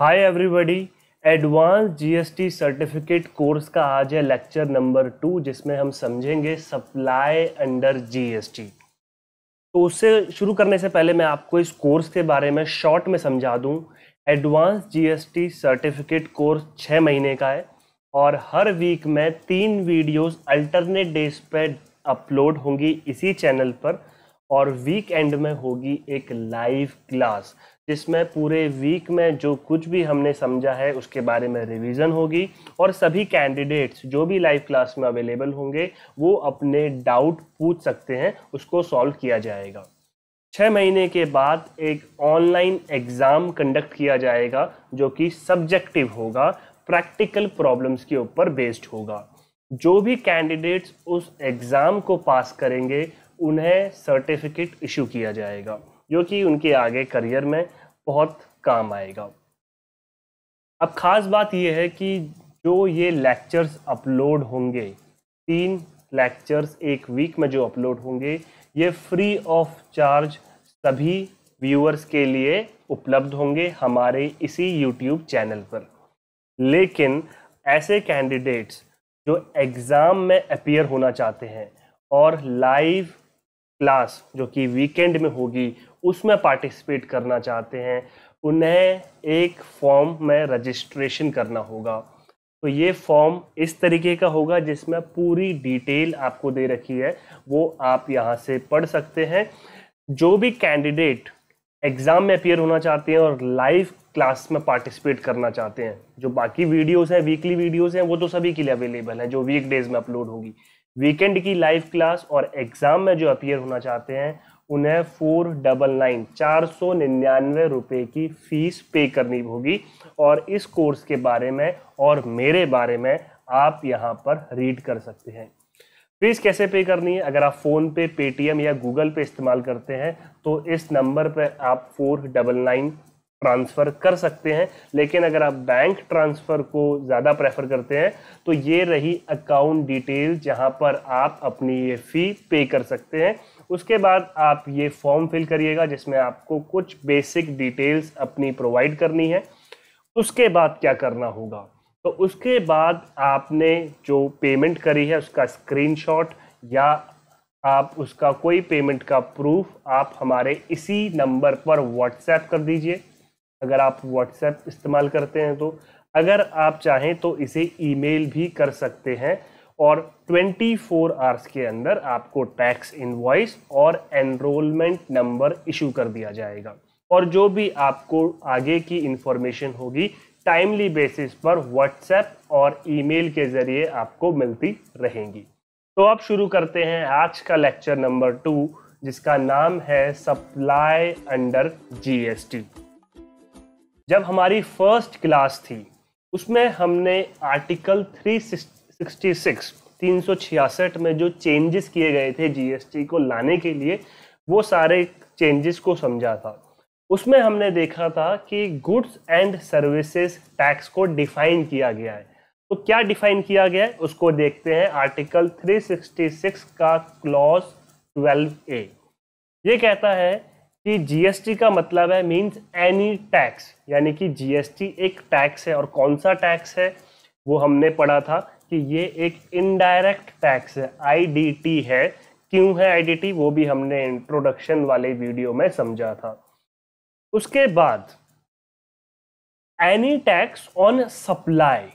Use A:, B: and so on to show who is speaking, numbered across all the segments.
A: हाय everybody advance GST certificate course का आज है लेक्चर नंबर टू जिसमें हम समझेंगे सप्लाई अंडर जीएसटी तो उससे शुरू करने से पहले मैं आपको इस कोर्स के बारे में शॉर्ट में समझा दूं एडवांस जीएसटी सर्टिफिकेट कोर्स छः महीने का है और हर वीक में तीन वीडियोस अल्टरनेट डेज पर अपलोड होंगी इसी चैनल पर और वीक एंड में होगी एक लाइव क्लास जिसमें पूरे वीक में जो कुछ भी हमने समझा है उसके बारे में रिवीजन होगी और सभी कैंडिडेट्स जो भी लाइव क्लास में अवेलेबल होंगे वो अपने डाउट पूछ सकते हैं उसको सॉल्व किया जाएगा छः महीने के बाद एक ऑनलाइन एग्ज़ाम कंडक्ट किया जाएगा जो कि सब्जेक्टिव होगा प्रैक्टिकल प्रॉब्लम्स के ऊपर बेस्ड होगा जो भी कैंडिडेट्स उस एग्ज़ाम को पास करेंगे उन्हें सर्टिफिकेट इशू किया जाएगा जो कि उनके आगे करियर में बहुत काम आएगा अब ख़ास बात यह है कि जो ये लेक्चर्स अपलोड होंगे तीन लेक्चर्स एक वीक में जो अपलोड होंगे ये फ्री ऑफ चार्ज सभी व्यूअर्स के लिए उपलब्ध होंगे हमारे इसी यूट्यूब चैनल पर लेकिन ऐसे कैंडिडेट्स जो एग्ज़ाम में अपीयर होना चाहते हैं और लाइव क्लास जो कि वीकेंड में होगी उसमें पार्टिसिपेट करना चाहते हैं उन्हें एक फॉर्म में रजिस्ट्रेशन करना होगा तो ये फॉर्म इस तरीके का होगा जिसमें पूरी डिटेल आपको दे रखी है वो आप यहाँ से पढ़ सकते हैं जो भी कैंडिडेट एग्ज़ाम में अपियर होना चाहते हैं और लाइव क्लास में पार्टिसिपेट करना चाहते हैं जो बाकी वीडियोस हैं वीकली वीडियोस हैं वो तो सभी के लिए अवेलेबल हैं जो वीक डेज में अपलोड होगी वीकेंड की लाइव क्लास और एग्ज़ाम में जो अपियर होना चाहते हैं उन्हें फोर डबल नाइन चार सौ निन्यानवे रुपये की फ़ीस पे करनी होगी और इस कोर्स के बारे में और मेरे बारे में आप यहाँ पर रीड कर सकते हैं फीस कैसे पे करनी है अगर आप फ़ोन पे पेटीएम या गूगल पे इस्तेमाल करते हैं तो इस नंबर पर आप फोर डबल नाइन ट्रांसफ़र कर सकते हैं लेकिन अगर आप बैंक ट्रांसफ़र को ज़्यादा प्रेफर करते हैं तो ये रही अकाउंट डिटेल जहाँ पर आप अपनी ये फ़ी पे कर सकते हैं उसके बाद आप ये फॉर्म फिल करिएगा जिसमें आपको कुछ बेसिक डिटेल्स अपनी प्रोवाइड करनी है उसके बाद क्या करना होगा तो उसके बाद आपने जो पेमेंट करी है उसका स्क्रीनशॉट या आप उसका कोई पेमेंट का प्रूफ आप हमारे इसी नंबर पर व्हाट्सएप कर दीजिए अगर आप व्हाट्सएप इस्तेमाल करते हैं तो अगर आप चाहें तो इसे ईमेल भी कर सकते हैं और 24 फोर आवर्स के अंदर आपको टैक्स इनवॉइस और एनरोलमेंट नंबर इशू कर दिया जाएगा और जो भी आपको आगे की इंफॉर्मेशन होगी टाइमली बेसिस पर व्हाट्सएप और ईमेल के ज़रिए आपको मिलती रहेंगी तो अब शुरू करते हैं आज का लेक्चर नंबर टू जिसका नाम है सप्लाई अंडर जीएसटी जब हमारी फर्स्ट क्लास थी उसमें हमने आर्टिकल 366 366 में जो चेंजेस किए गए थे जीएसटी को लाने के लिए वो सारे चेंजेस को समझा था उसमें हमने देखा था कि गुड्स एंड सर्विसेज टैक्स को डिफाइन किया गया है तो क्या डिफाइन किया गया है उसको देखते हैं आर्टिकल 366 का क्लॉज 12 ए ये कहता है कि जीएसटी का मतलब है मींस एनी टैक्स यानी कि जीएसटी एक टैक्स है और कौन सा टैक्स है वो हमने पढ़ा था कि ये एक इनडायरेक्ट टैक्स है आईडीटी है क्यों है आईडीटी वो भी हमने इंट्रोडक्शन वाले वीडियो में समझा था उसके बाद एनी टैक्स ऑन सप्लाई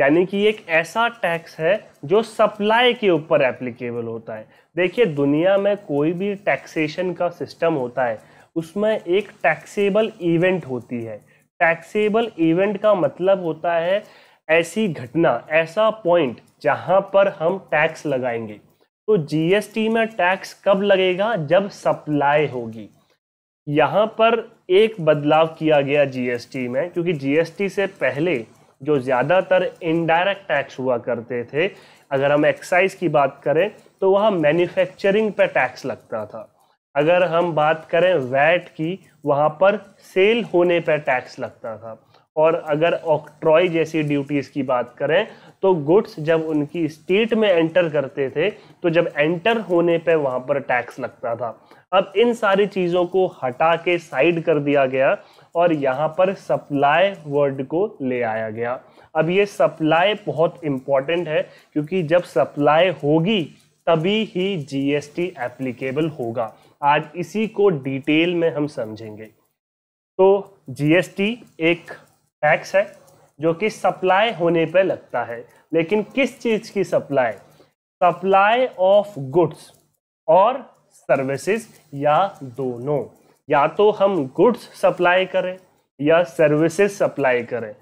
A: यानी कि एक ऐसा टैक्स है जो सप्लाई के ऊपर एप्लीकेबल होता है देखिए दुनिया में कोई भी टैक्सेशन का सिस्टम होता है उसमें एक टैक्सेबल इवेंट होती है टैक्सेबल इवेंट का मतलब होता है ऐसी घटना ऐसा पॉइंट जहां पर हम टैक्स लगाएंगे तो जीएसटी में टैक्स कब लगेगा जब सप्लाई होगी यहाँ पर एक बदलाव किया गया जीएसटी में क्योंकि जीएसटी से पहले जो ज़्यादातर इनडायरेक्ट टैक्स हुआ करते थे अगर हम एक्साइज की बात करें तो वहाँ मैन्युफैक्चरिंग पर टैक्स लगता था अगर हम बात करें वैट की वहाँ पर सेल होने पर टैक्स लगता था और अगर ऑक्ट्रॉय जैसी ड्यूटीज़ की बात करें तो गुड्स जब उनकी स्टेट में एंटर करते थे तो जब एंटर होने पे वहाँ पर टैक्स लगता था अब इन सारी चीज़ों को हटा के साइड कर दिया गया और यहाँ पर सप्लाई वर्ड को ले आया गया अब ये सप्लाई बहुत इम्पॉर्टेंट है क्योंकि जब सप्लाई होगी तभी ही जीएसटी एप्लीकेबल होगा आज इसी को डिटेल में हम समझेंगे तो जीएसटी एक टैक्स है जो कि सप्लाई होने पर लगता है लेकिन किस चीज़ की सप्लाई सप्लाई ऑफ गुड्स और सर्विसेज या दोनों या तो हम गुड्स सप्लाई करें या सर्विसेज सप्लाई करें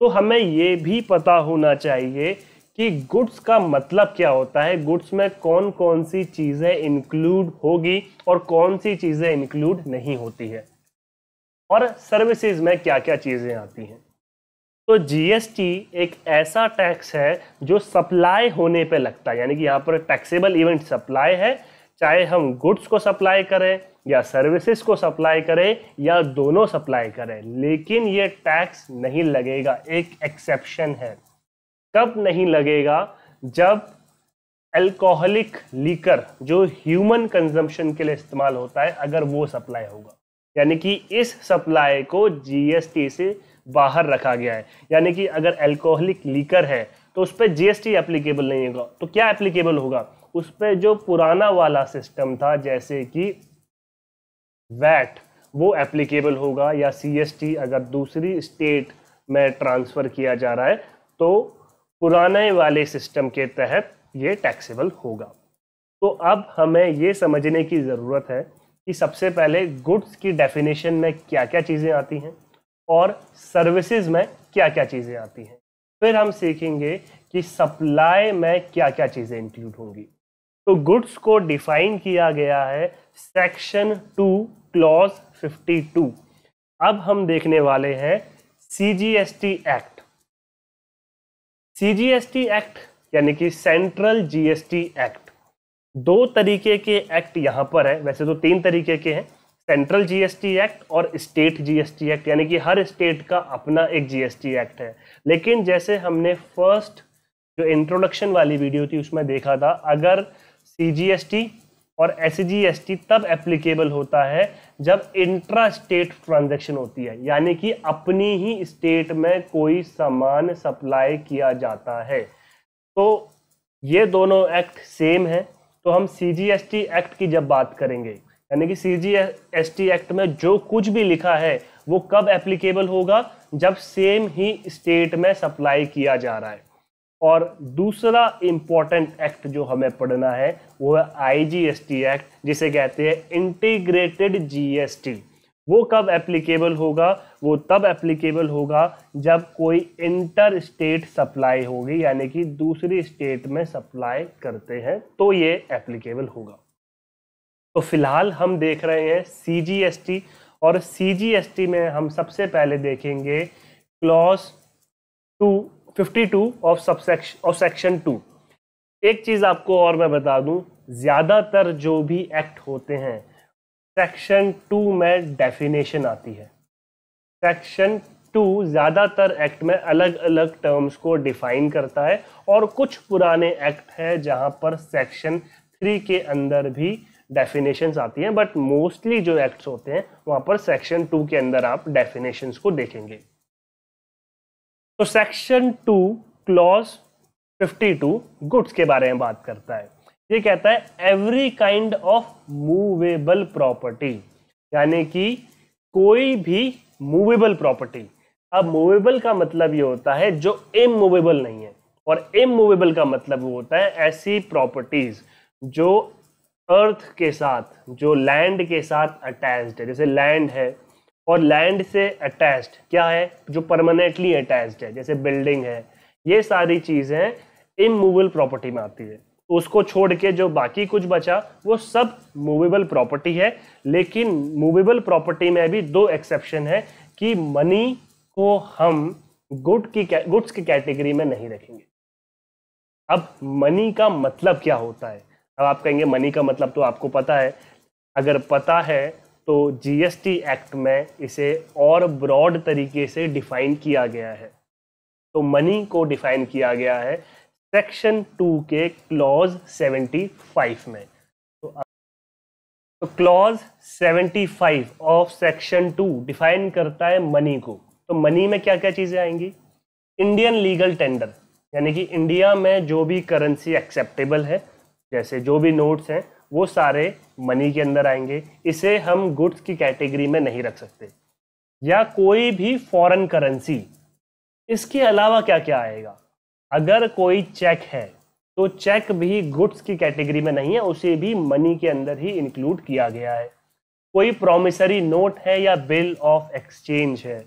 A: तो हमें ये भी पता होना चाहिए कि गुड्स का मतलब क्या होता है गुड्स में कौन कौन सी चीज़ें इंक्लूड होगी और कौन सी चीज़ें इंक्लूड नहीं होती है और सर्विसेज में क्या क्या चीज़ें आती हैं तो जीएसटी एक ऐसा टैक्स है जो सप्लाई होने पे लगता है यानी कि यहाँ पर टैक्सेबल इवेंट सप्लाई है चाहे हम गुड्स को सप्लाई करें या सर्विसेज को सप्लाई करें या दोनों सप्लाई करें लेकिन ये टैक्स नहीं लगेगा एक एक्सेप्शन है कब नहीं लगेगा जब अल्कोहलिक लीकर जो ह्यूमन कंजम्पशन के लिए इस्तेमाल होता है अगर वो सप्लाई होगा यानी कि इस सप्लाई को जीएसटी से बाहर रखा गया है यानी कि अगर अल्कोहलिक लीकर है तो उस पर जीएसटी एप्लीकेबल नहीं होगा तो क्या एप्लीकेबल होगा उस पर जो पुराना वाला सिस्टम था जैसे कि वैट वो एप्लीकेबल होगा या टी अगर दूसरी स्टेट में ट्रांसफ़र किया जा रहा है तो पुराने वाले सिस्टम के तहत ये टैक्सेबल होगा तो अब हमें ये समझने की ज़रूरत है कि सबसे पहले गुड्स की डेफिनेशन में क्या क्या चीज़ें आती हैं और सर्विसेज में क्या क्या चीज़ें आती हैं फिर हम सीखेंगे कि सप्लाई में क्या क्या चीज़ें इंक्लूड होंगी तो गुड्स को डिफाइन किया गया है सेक्शन टू क्लॉज 52 अब हम देखने वाले हैं सीजीएसटी एक्ट सीजीएसटी एक्ट यानी कि सेंट्रल जीएसटी एक्ट दो तरीके के एक्ट यहाँ पर है वैसे तो तीन तरीके के हैं सेंट्रल जीएसटी एक्ट और स्टेट जीएसटी एक्ट यानी कि हर स्टेट का अपना एक जीएसटी एक्ट है लेकिन जैसे हमने फर्स्ट जो इंट्रोडक्शन वाली वीडियो थी उसमें देखा था अगर सी और एस तब एप्लीकेबल होता है जब इंट्रा स्टेट ट्रांजेक्शन होती है यानी कि अपनी ही स्टेट में कोई सामान सप्लाई किया जाता है तो ये दोनों एक्ट सेम है तो हम सी एक्ट की जब बात करेंगे यानी कि सी एक्ट में जो कुछ भी लिखा है वो कब एप्लीकेबल होगा जब सेम ही स्टेट में सप्लाई किया जा रहा है और दूसरा इम्पॉर्टेंट एक्ट जो हमें पढ़ना है वो है आईजीएसटी एक्ट जिसे कहते हैं इंटीग्रेटेड जीएसटी वो कब एप्लीकेबल होगा वो तब एप्लीकेबल होगा जब कोई इंटर स्टेट सप्लाई होगी यानी कि दूसरी स्टेट में सप्लाई करते हैं तो ये एप्लीकेबल होगा तो फिलहाल हम देख रहे हैं सी और सी में हम सबसे पहले देखेंगे clause two two of subsection of section two एक चीज़ आपको और मैं बता दूं ज़्यादातर जो भी एक्ट होते हैं सेक्शन टू में डेफिनेशन आती है सेक्शन टू ज़्यादातर एक्ट में अलग अलग टर्म्स को डिफाइन करता है और कुछ पुराने एक्ट है जहाँ पर सेक्शन थ्री के अंदर भी डेफिनेशंस आती हैं बट मोस्टली जो एक्ट्स होते हैं वहाँ पर सेक्शन टू के अंदर आप डेफिनेशंस को देखेंगे तो सेक्शन टू क्लॉज 52 गुड्स के बारे में बात करता है ये कहता है every kind of movable property यानी कि कोई भी मूवेबल प्रॉपर्टी अब मूवेबल का मतलब ये होता है जो इमूवेबल नहीं है और इमूवेबल का मतलब वो होता है ऐसी प्रॉपर्टीज जो अर्थ के साथ जो लैंड के साथ अटैच्ड है जैसे लैंड है और लैंड से अटैच्ड क्या है जो परमानेंटली अटैच्ड है जैसे बिल्डिंग है ये सारी चीज़ें इमूवेबल प्रॉपर्टी में आती है उसको छोड़ के जो बाकी कुछ बचा वो सब मूवेबल प्रॉपर्टी है लेकिन मूवेबल प्रॉपर्टी में भी दो एक्सेप्शन है कि मनी को हम गुड की गुड्स की कैटेगरी में नहीं रखेंगे अब मनी का मतलब क्या होता है अब आप कहेंगे मनी का मतलब तो आपको पता है अगर पता है तो जीएसटी एक्ट में इसे और ब्रॉड तरीके से डिफाइन किया गया है तो मनी को डिफाइन किया गया है सेक्शन टू के क्लॉज सेवेंटी फाइव में तो clause seventy five of section two define करता है मनी को तो मनी में क्या क्या चीज़ें आएंगी इंडियन लीगल टेंडर यानी कि इंडिया में जो भी करेंसी एक्सेप्टेबल है जैसे जो भी नोट्स हैं वो सारे मनी के अंदर आएंगे इसे हम गुड्स की कैटेगरी में नहीं रख सकते या कोई भी फॉरेन करेंसी इसके अलावा क्या क्या आएगा अगर कोई चेक है तो चेक भी गुड्स की कैटेगरी में नहीं है उसे भी मनी के अंदर ही इंक्लूड किया गया है कोई प्रोमिसरी नोट है या बिल ऑफ एक्सचेंज है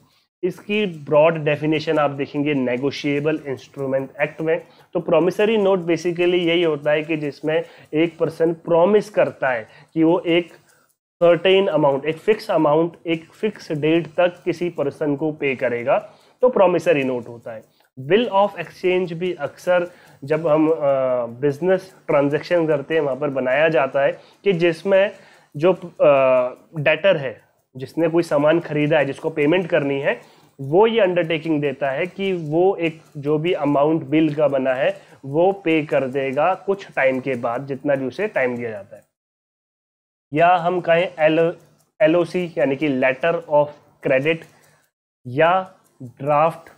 A: इसकी ब्रॉड डेफिनेशन आप देखेंगे नेगोशिएबल इंस्ट्रूमेंट एक्ट में तो प्रोमिसरी नोट बेसिकली यही होता है कि जिसमें एक पर्सन प्रोमिस करता है कि वो एक सर्टेन अमाउंट एक फिक्स अमाउंट एक फिक्स डेट तक किसी पर्सन को पे करेगा तो प्रोमिसरी नोट होता है बिल ऑफ एक्सचेंज भी अक्सर जब हम बिजनेस ट्रांजेक्शन करते हैं वहाँ पर बनाया जाता है कि जिसमें जो डेटर है जिसने कोई सामान खरीदा है जिसको पेमेंट करनी है वो ये अंडरटेकिंग देता है कि वो एक जो भी अमाउंट बिल का बना है वो पे कर देगा कुछ टाइम के बाद जितना भी उसे टाइम दिया जाता है या हम कहें एल एल यानी कि लेटर ऑफ क्रेडिट या ड्राफ्ट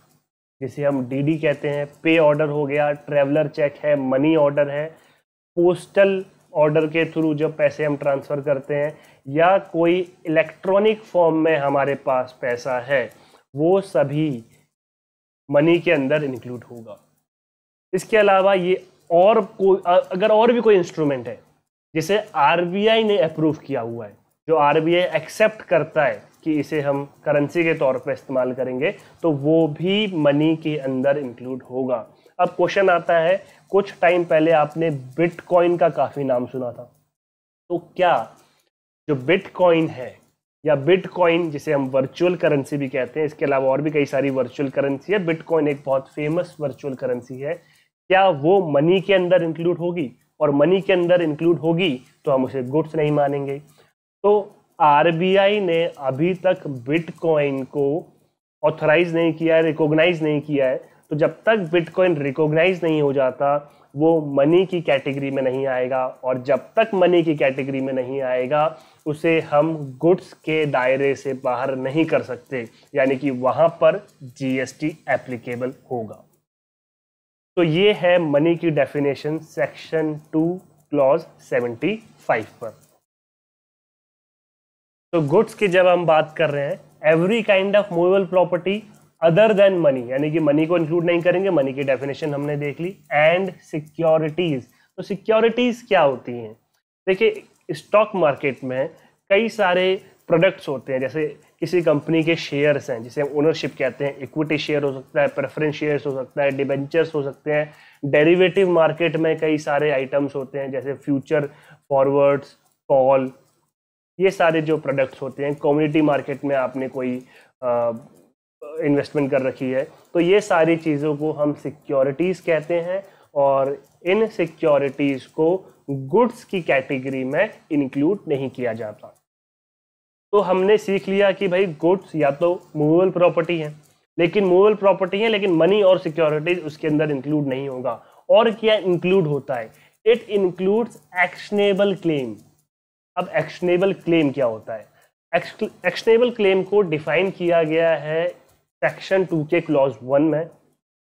A: जिसे हम डीडी कहते हैं पे ऑर्डर हो गया ट्रेवलर चेक है मनी ऑर्डर है पोस्टल ऑर्डर के थ्रू जब पैसे हम ट्रांसफ़र करते हैं या कोई इलेक्ट्रॉनिक फॉर्म में हमारे पास पैसा है वो सभी मनी के अंदर इंक्लूड होगा इसके अलावा ये और कोई अगर और भी कोई इंस्ट्रूमेंट है जिसे आरबीआई ने अप्रूव किया हुआ है जो आरबीआई एक्सेप्ट करता है कि इसे हम करेंसी के तौर पर इस्तेमाल करेंगे तो वो भी मनी के अंदर इंक्लूड होगा अब क्वेश्चन आता है कुछ टाइम पहले आपने बिटकॉइन का काफ़ी नाम सुना था तो क्या जो बिटकॉइन है या बिटकॉइन जिसे हम वर्चुअल करेंसी भी कहते हैं इसके अलावा और भी कई सारी वर्चुअल करेंसी है बिटकॉइन एक बहुत फेमस वर्चुअल करेंसी है क्या वो मनी के अंदर इंक्लूड होगी और मनी के अंदर इंक्लूड होगी तो हम उसे गुड्स नहीं मानेंगे तो आर ने अभी तक बिटकॉइन को ऑथराइज नहीं किया है रिकोगनाइज नहीं किया है तो जब तक बिटकॉइन रिकोगनाइज नहीं हो जाता वो मनी की कैटेगरी में नहीं आएगा और जब तक मनी की कैटेगरी में नहीं आएगा उसे हम गुड्स के दायरे से बाहर नहीं कर सकते यानी कि वहाँ पर जीएसटी एप्लीकेबल होगा तो ये है मनी की definition section two clause seventy five पर तो गुड्स की जब हम बात कर रहे हैं every kind of movable property other than money यानी कि मनी को इंक्लूड नहीं करेंगे मनी की डेफिनेशन हमने देख ली एंड सिक्योरिटीज तो सिक्योरिटीज क्या होती हैं देखिए स्टॉक मार्केट में कई सारे प्रोडक्ट्स होते हैं जैसे किसी कंपनी के शेयर्स हैं जिसे हम ओनरशिप कहते हैं इक्विटी शेयर हो सकता है प्रेफरेंस शेयर्स हो सकता है डिबेंचर्स हो सकते हैं डेरिवेटिव मार्केट में कई सारे आइटम्स होते हैं जैसे फ्यूचर फॉरवर्ड्स कॉल ये सारे जो प्रोडक्ट्स होते हैं कम्युनिटी मार्केट में आपने कोई इन्वेस्टमेंट कर रखी है तो ये सारी चीज़ों को हम सिक्योरिटीज़ कहते हैं और इन सिक्योरिटीज़ को गुड्स की कैटेगरी में इंक्लूड नहीं किया जाता तो हमने सीख लिया कि भाई गुड्स या तो मूवेबल प्रॉपर्टी है लेकिन मूवेबल प्रॉपर्टी है लेकिन मनी और सिक्योरिटीज उसके अंदर इंक्लूड नहीं होगा और क्या इंक्लूड होता है इट इंक्लूड्स एक्शनेबल क्लेम अब एक्शनेबल क्लेम क्या होता है एक्शनेबल क्लेम को डिफाइन किया गया है सेक्शन टू के क्लॉज वन में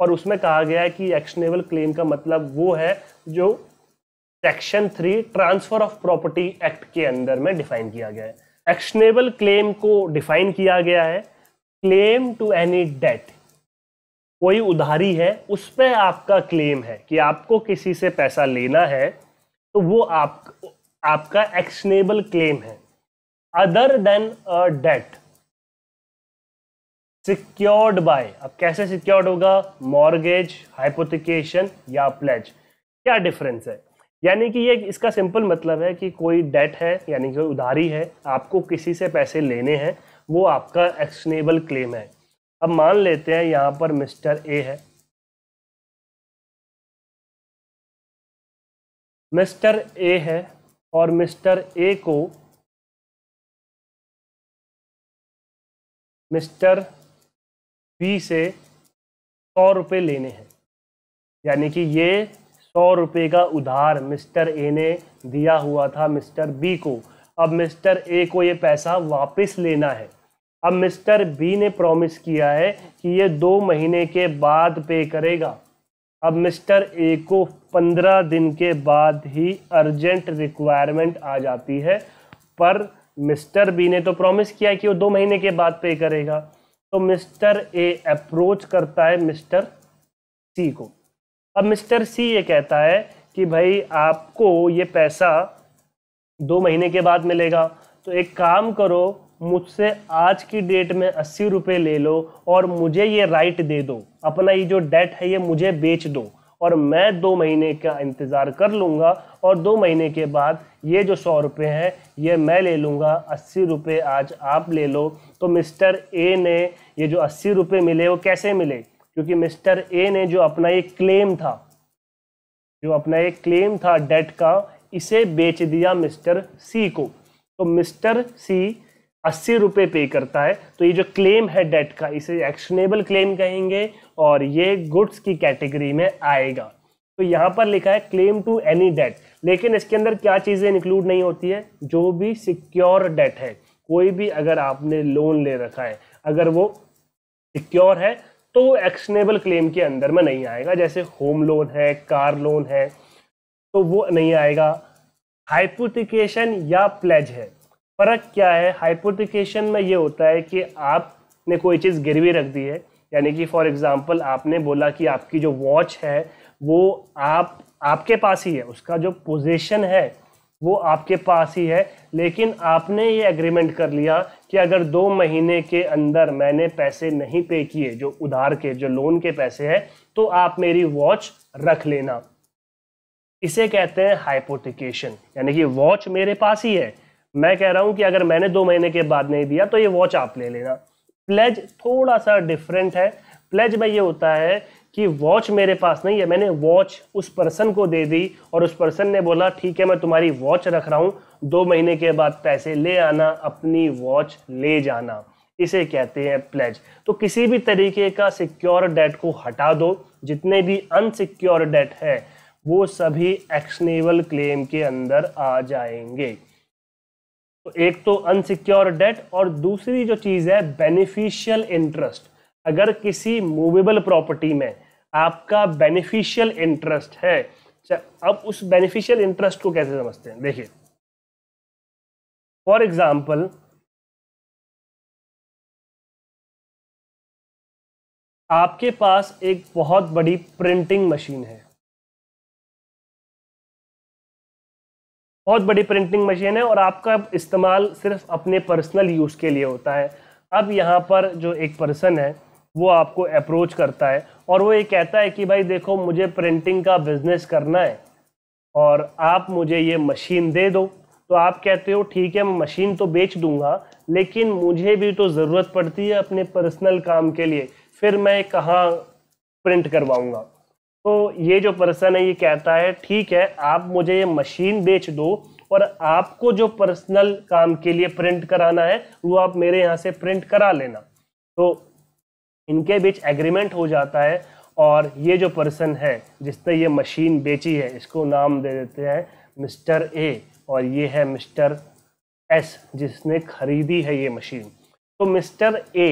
A: और उसमें कहा गया है कि एक्शनेबल क्लेम का मतलब वो है जो section three transfer of property act के अंदर में डिफाइन किया गया है एक्शनेबल क्लेम को डिफाइन किया गया है क्लेम टू एनी डेट कोई उधारी है उस पर आपका क्लेम है कि आपको किसी से पैसा लेना है तो वो आप आपका एक्शनेबल क्लेम है other than a debt secured by अब कैसे सिक्योर्ड होगा मॉर्गेज हाइपोथिकेशन या प्लेज क्या डिफरेंस है यानी कि ये इसका सिंपल मतलब है कि कोई डेट है यानी कि उधारी है आपको किसी से पैसे लेने हैं वो आपका एक्शनेबल क्लेम है अब मान लेते हैं यहाँ पर मिस्टर ए है
B: मिस्टर ए है और मिस्टर ए को मिस्टर
A: बी से सौ रुपये लेने हैं यानी कि ये सौ रुपये का उधार मिस्टर ए ने दिया हुआ था मिस्टर बी को अब मिस्टर ए को ये पैसा वापस लेना है अब मिस्टर बी ने प्रॉमिस किया है कि ये दो महीने के बाद पे करेगा अब मिस्टर ए को पंद्रह दिन के बाद ही अर्जेंट रिक्वायरमेंट आ जाती है पर मिस्टर बी ने तो प्रॉमिस किया है कि वो दो महीने के बाद पे करेगा तो मिस्टर ए अप्रोच करता है मिस्टर सी को अब मिस्टर सी ये कहता है कि भाई आपको ये पैसा दो महीने के बाद मिलेगा तो एक काम करो मुझसे आज की डेट में अस्सी रुपये ले लो और मुझे ये राइट दे दो अपना ये जो डेट है ये मुझे बेच दो और मैं दो महीने का इंतज़ार कर लूँगा और दो महीने के बाद ये जो सौ रुपये हैं ये मैं ले लूँगा अस्सी रुपये आज आप ले लो तो मिस्टर ए ने ये जो अस्सी रुपये मिले वो कैसे मिले क्योंकि मिस्टर ए ने जो अपना एक क्लेम था जो अपना एक क्लेम था डेट का इसे बेच दिया मिस्टर सी को तो मिस्टर सी अस्सी रुपये पे करता है तो ये जो क्लेम है डेट का इसे एक्शनेबल क्लेम कहेंगे और ये गुड्स की कैटेगरी में आएगा तो यहाँ पर लिखा है क्लेम टू एनी डेट लेकिन इसके अंदर क्या चीज़ें इंक्लूड नहीं होती है जो भी सिक्योर डेट है कोई भी अगर आपने लोन ले रखा है अगर वो सिक्योर है तो वो एक्शनेबल क्लेम के अंदर में नहीं आएगा जैसे होम लोन है कार लोन है तो वो नहीं आएगा हाइपोटिकेशन या प्लेज है फ़र्क क्या है हाइपोटिकेशन में ये होता है कि आपने कोई चीज़ गिरवी रख दी है यानी कि फॉर एग्ज़ाम्पल आपने बोला कि आपकी जो वॉच है वो आप आपके पास ही है उसका जो पोजीशन है वो आपके पास ही है लेकिन आपने ये एग्रीमेंट कर लिया कि अगर दो महीने के अंदर मैंने पैसे नहीं पे किए जो उधार के जो लोन के पैसे हैं तो आप मेरी वॉच रख लेना इसे कहते हैं हाइपोटिकेशन यानी कि वॉच मेरे पास ही है मैं कह रहा हूं कि अगर मैंने दो महीने के बाद नहीं दिया तो ये वॉच आप ले लेना प्लेज थोड़ा सा डिफरेंट है प्लेज में ये होता है कि वॉच मेरे पास नहीं है मैंने वॉच उस पर्सन को दे दी और उस पर्सन ने बोला ठीक है मैं तुम्हारी वॉच रख रहा हूँ दो महीने के बाद पैसे ले आना अपनी वॉच ले जाना इसे कहते हैं प्लेज तो किसी भी तरीके का सिक्योर डेट को हटा दो जितने भी अनसिक्योर डेट है वो सभी एक्शनेबल क्लेम के अंदर आ जाएंगे तो एक तो अनसिक्योर डेट और दूसरी जो चीज़ है बेनिफिशियल इंटरेस्ट अगर किसी मूवेबल प्रॉपर्टी में आपका बेनिफिशियल इंटरेस्ट है अच्छा, अब उस बेनिफिशियल इंटरेस्ट को कैसे समझते हैं देखिए
B: फॉर एग्जाम्पल आपके पास एक बहुत बड़ी प्रिंटिंग मशीन है
A: बहुत बड़ी प्रिंटिंग मशीन है और आपका इस्तेमाल सिर्फ अपने पर्सनल यूज़ के लिए होता है अब यहाँ पर जो एक पर्सन है वो आपको अप्रोच करता है और वो ये कहता है कि भाई देखो मुझे प्रिंटिंग का बिजनेस करना है और आप मुझे ये मशीन दे दो तो आप कहते हो ठीक है मैं मशीन तो बेच दूंगा लेकिन मुझे भी तो ज़रूरत पड़ती है अपने पर्सनल काम के लिए फिर मैं कहाँ प्रिंट करवाऊँगा तो ये जो पर्सन है ये कहता है ठीक है आप मुझे ये मशीन बेच दो और आपको जो पर्सनल काम के लिए प्रिंट कराना है वो आप मेरे यहाँ से प्रिंट करा लेना तो इनके बीच एग्रीमेंट हो जाता है और ये जो पर्सन है जिसने ये मशीन बेची है इसको नाम दे देते हैं मिस्टर ए और ये है मिस्टर एस जिसने खरीदी है ये मशीन तो मिस्टर ए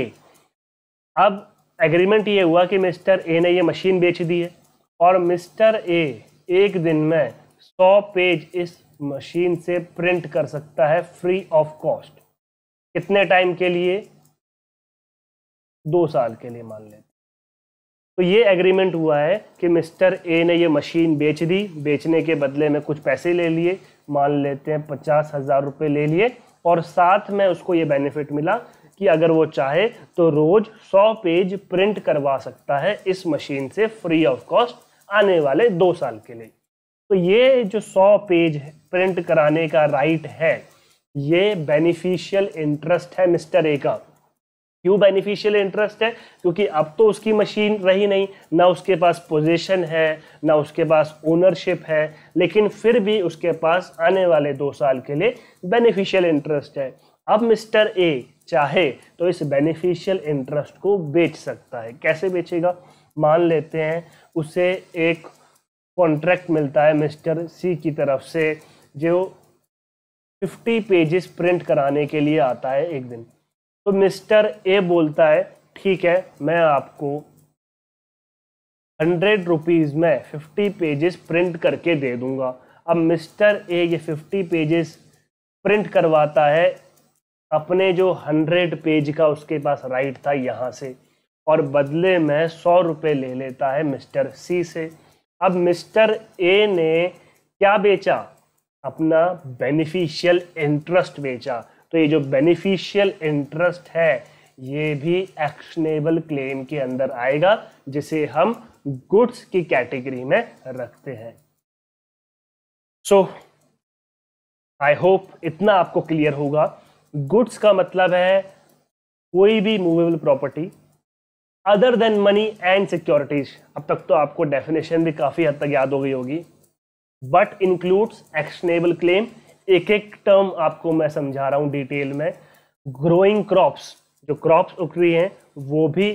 A: अब एग्रीमेंट ये हुआ कि मिस्टर ए ने ये मशीन बेच दी है और मिस्टर ए एक दिन में सौ पेज इस मशीन से प्रिंट कर सकता है फ्री ऑफ कॉस्ट कितने टाइम के लिए दो साल के लिए मान लेते तो ये एग्रीमेंट हुआ है कि मिस्टर ए ने ये मशीन बेच दी बेचने के बदले में कुछ पैसे ले लिए मान लेते हैं पचास हज़ार रुपये ले लिए और साथ में उसको ये बेनिफिट मिला कि अगर वो चाहे तो रोज़ सौ पेज प्रिंट करवा सकता है इस मशीन से फ्री ऑफ कॉस्ट आने वाले दो साल के लिए तो ये जो सौ पेज प्रिंट कराने का राइट है ये बेनिफिशियल इंटरेस्ट है मिस्टर ए का क्यों बेनिफिशियल इंटरेस्ट है क्योंकि अब तो उसकी मशीन रही नहीं ना उसके पास पोजीशन है ना उसके पास ओनरशिप है लेकिन फिर भी उसके पास आने वाले दो साल के लिए बेनिफिशियल इंटरेस्ट है अब मिस्टर ए चाहे तो इस बेनिफिशियल इंटरेस्ट को बेच सकता है कैसे बेचेगा मान लेते हैं उसे एक कॉन्ट्रैक्ट मिलता है मिस्टर सी की तरफ से जो 50 पेजेस प्रिंट कराने के लिए आता है एक दिन तो मिस्टर ए बोलता है ठीक है मैं आपको हंड्रेड रुपीज़ में फिफ्टी पेजेस प्रिंट करके दे दूंगा अब मिस्टर ए ये फिफ्टी पेजेस प्रिंट करवाता है अपने जो हंड्रेड पेज का उसके पास राइट था यहाँ से और बदले में सौ रुपये ले लेता है मिस्टर सी से अब मिस्टर ए ने क्या बेचा अपना बेनिफिशियल इंटरेस्ट बेचा तो ये जो बेनिफिशियल इंटरेस्ट है ये भी एक्शनेबल क्लेम के अंदर आएगा जिसे हम गुड्स की कैटेगरी में रखते हैं सो आई होप इतना आपको क्लियर होगा गुड्स का मतलब है कोई भी movable property other than money and securities अब तक तो आपको डेफिनेशन भी काफ़ी हद तक याद हो गई होगी बट इंक्लूड्स एक्शनेबल क्लेम एक एक टर्म आपको मैं समझा रहा हूँ डिटेल में ग्रोइंग क्रॉप्स जो क्रॉप्स उग रही हैं वो भी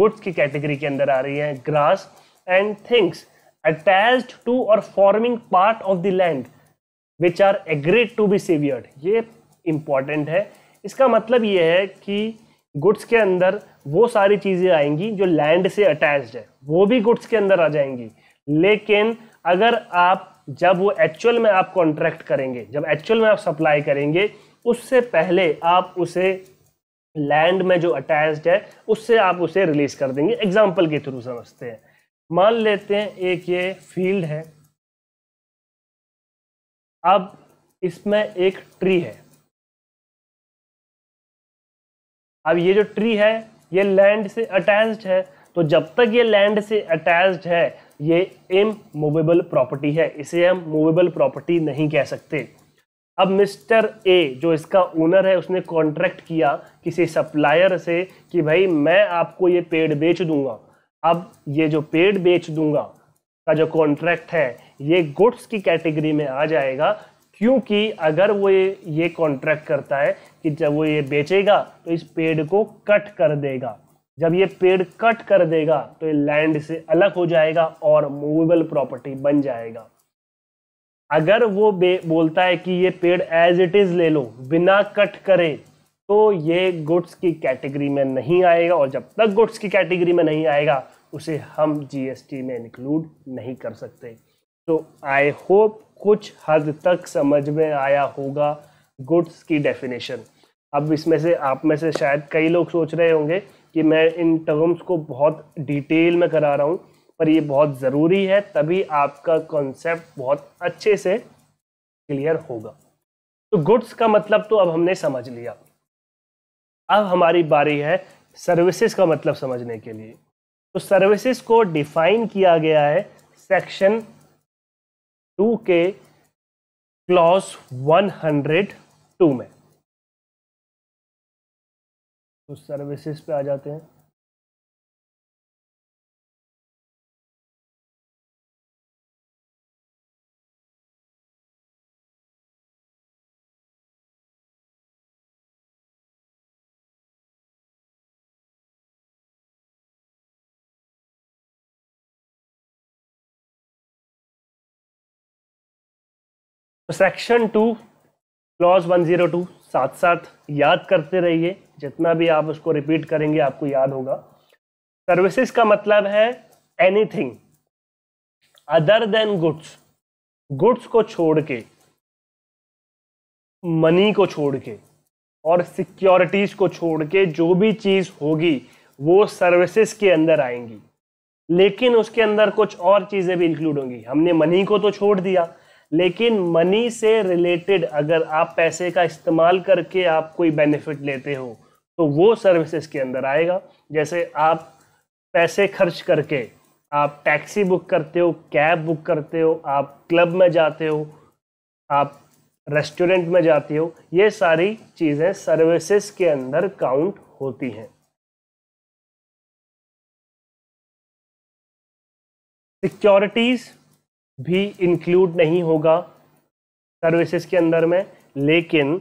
A: गुड्स की कैटेगरी के अंदर आ रही हैं grass and things attached to or forming part of the land which are agreed to be severed ये इम्पॉर्टेंट है इसका मतलब ये है कि गुड्स के अंदर वो सारी चीज़ें आएंगी जो लैंड से अटैच्ड है वो भी गुड्स के अंदर आ जाएंगी लेकिन अगर आप जब वो एक्चुअल में आप कॉन्ट्रैक्ट करेंगे जब एक्चुअल में आप सप्लाई करेंगे उससे पहले आप उसे लैंड में जो अटैच्ड है उससे आप उसे रिलीज कर देंगे एग्जाम्पल के थ्रू समझते हैं मान लेते हैं एक ये फील्ड है अब इसमें एक ट्री है अब ये जो ट्री है ये लैंड से अटैच्ड है तो जब तक ये लैंड से अटैच्ड है ये इम मूवेबल प्रॉपर्टी है इसे हम मूवेबल प्रॉपर्टी नहीं कह सकते अब मिस्टर ए जो इसका ओनर है उसने कॉन्ट्रैक्ट किया किसी सप्लायर से कि भाई मैं आपको ये पेड़ बेच दूंगा अब ये जो पेड़ बेच दूंगा का जो कॉन्ट्रैक्ट है ये गुड्स की कैटेगरी में आ जाएगा क्योंकि अगर वो ये ये कॉन्ट्रैक्ट करता है कि जब वो ये बेचेगा तो इस पेड़ को कट कर देगा जब ये पेड़ कट कर देगा तो ये लैंड से अलग हो जाएगा और मूवेबल प्रॉपर्टी बन जाएगा अगर वो बोलता है कि ये पेड़ एज इट इज़ ले लो बिना कट करे तो ये गुड्स की कैटेगरी में नहीं आएगा और जब तक गुड्स की कैटेगरी में नहीं आएगा उसे हम जीएसटी में इंक्लूड नहीं कर सकते तो आई होप कुछ हद तक समझ में आया होगा गुड्स की डेफिनेशन अब इसमें से आप में से शायद कई लोग सोच रहे होंगे कि मैं इन टर्म्स को बहुत डिटेल में करा रहा हूँ पर ये बहुत ज़रूरी है तभी आपका कॉन्सेप्ट बहुत अच्छे से क्लियर होगा तो गुड्स का मतलब तो अब हमने समझ लिया अब हमारी बारी है सर्विसेज का मतलब समझने के लिए तो सर्विसेज को डिफाइन किया गया है सेक्शन टू के क्लॉज 102 में
B: तो सर्विसेज पे आ जाते हैं
A: सेक्शन टू क्लॉज टू साथ साथ याद करते रहिए जितना भी आप उसको रिपीट करेंगे आपको याद होगा सर्विसेज का मतलब है anything other than goods goods को छोड़ के मनी को छोड़ के और सिक्योरिटीज को छोड़ के जो भी चीज़ होगी वो सर्विसेज के अंदर आएंगी लेकिन उसके अंदर कुछ और चीज़ें भी इंक्लूड होंगी हमने मनी को तो छोड़ दिया लेकिन मनी से रिलेटेड अगर आप पैसे का इस्तेमाल करके आप कोई बेनिफिट लेते हो तो वो सर्विसेज के अंदर आएगा जैसे आप पैसे खर्च करके आप टैक्सी बुक करते हो कैब बुक करते हो आप क्लब में जाते हो आप रेस्टोरेंट में जाते हो ये सारी चीज़ें सर्विसेज के अंदर काउंट होती हैं
B: सिक्योरिटीज़ भी
A: इंक्लूड नहीं होगा सर्विसेज के अंदर में लेकिन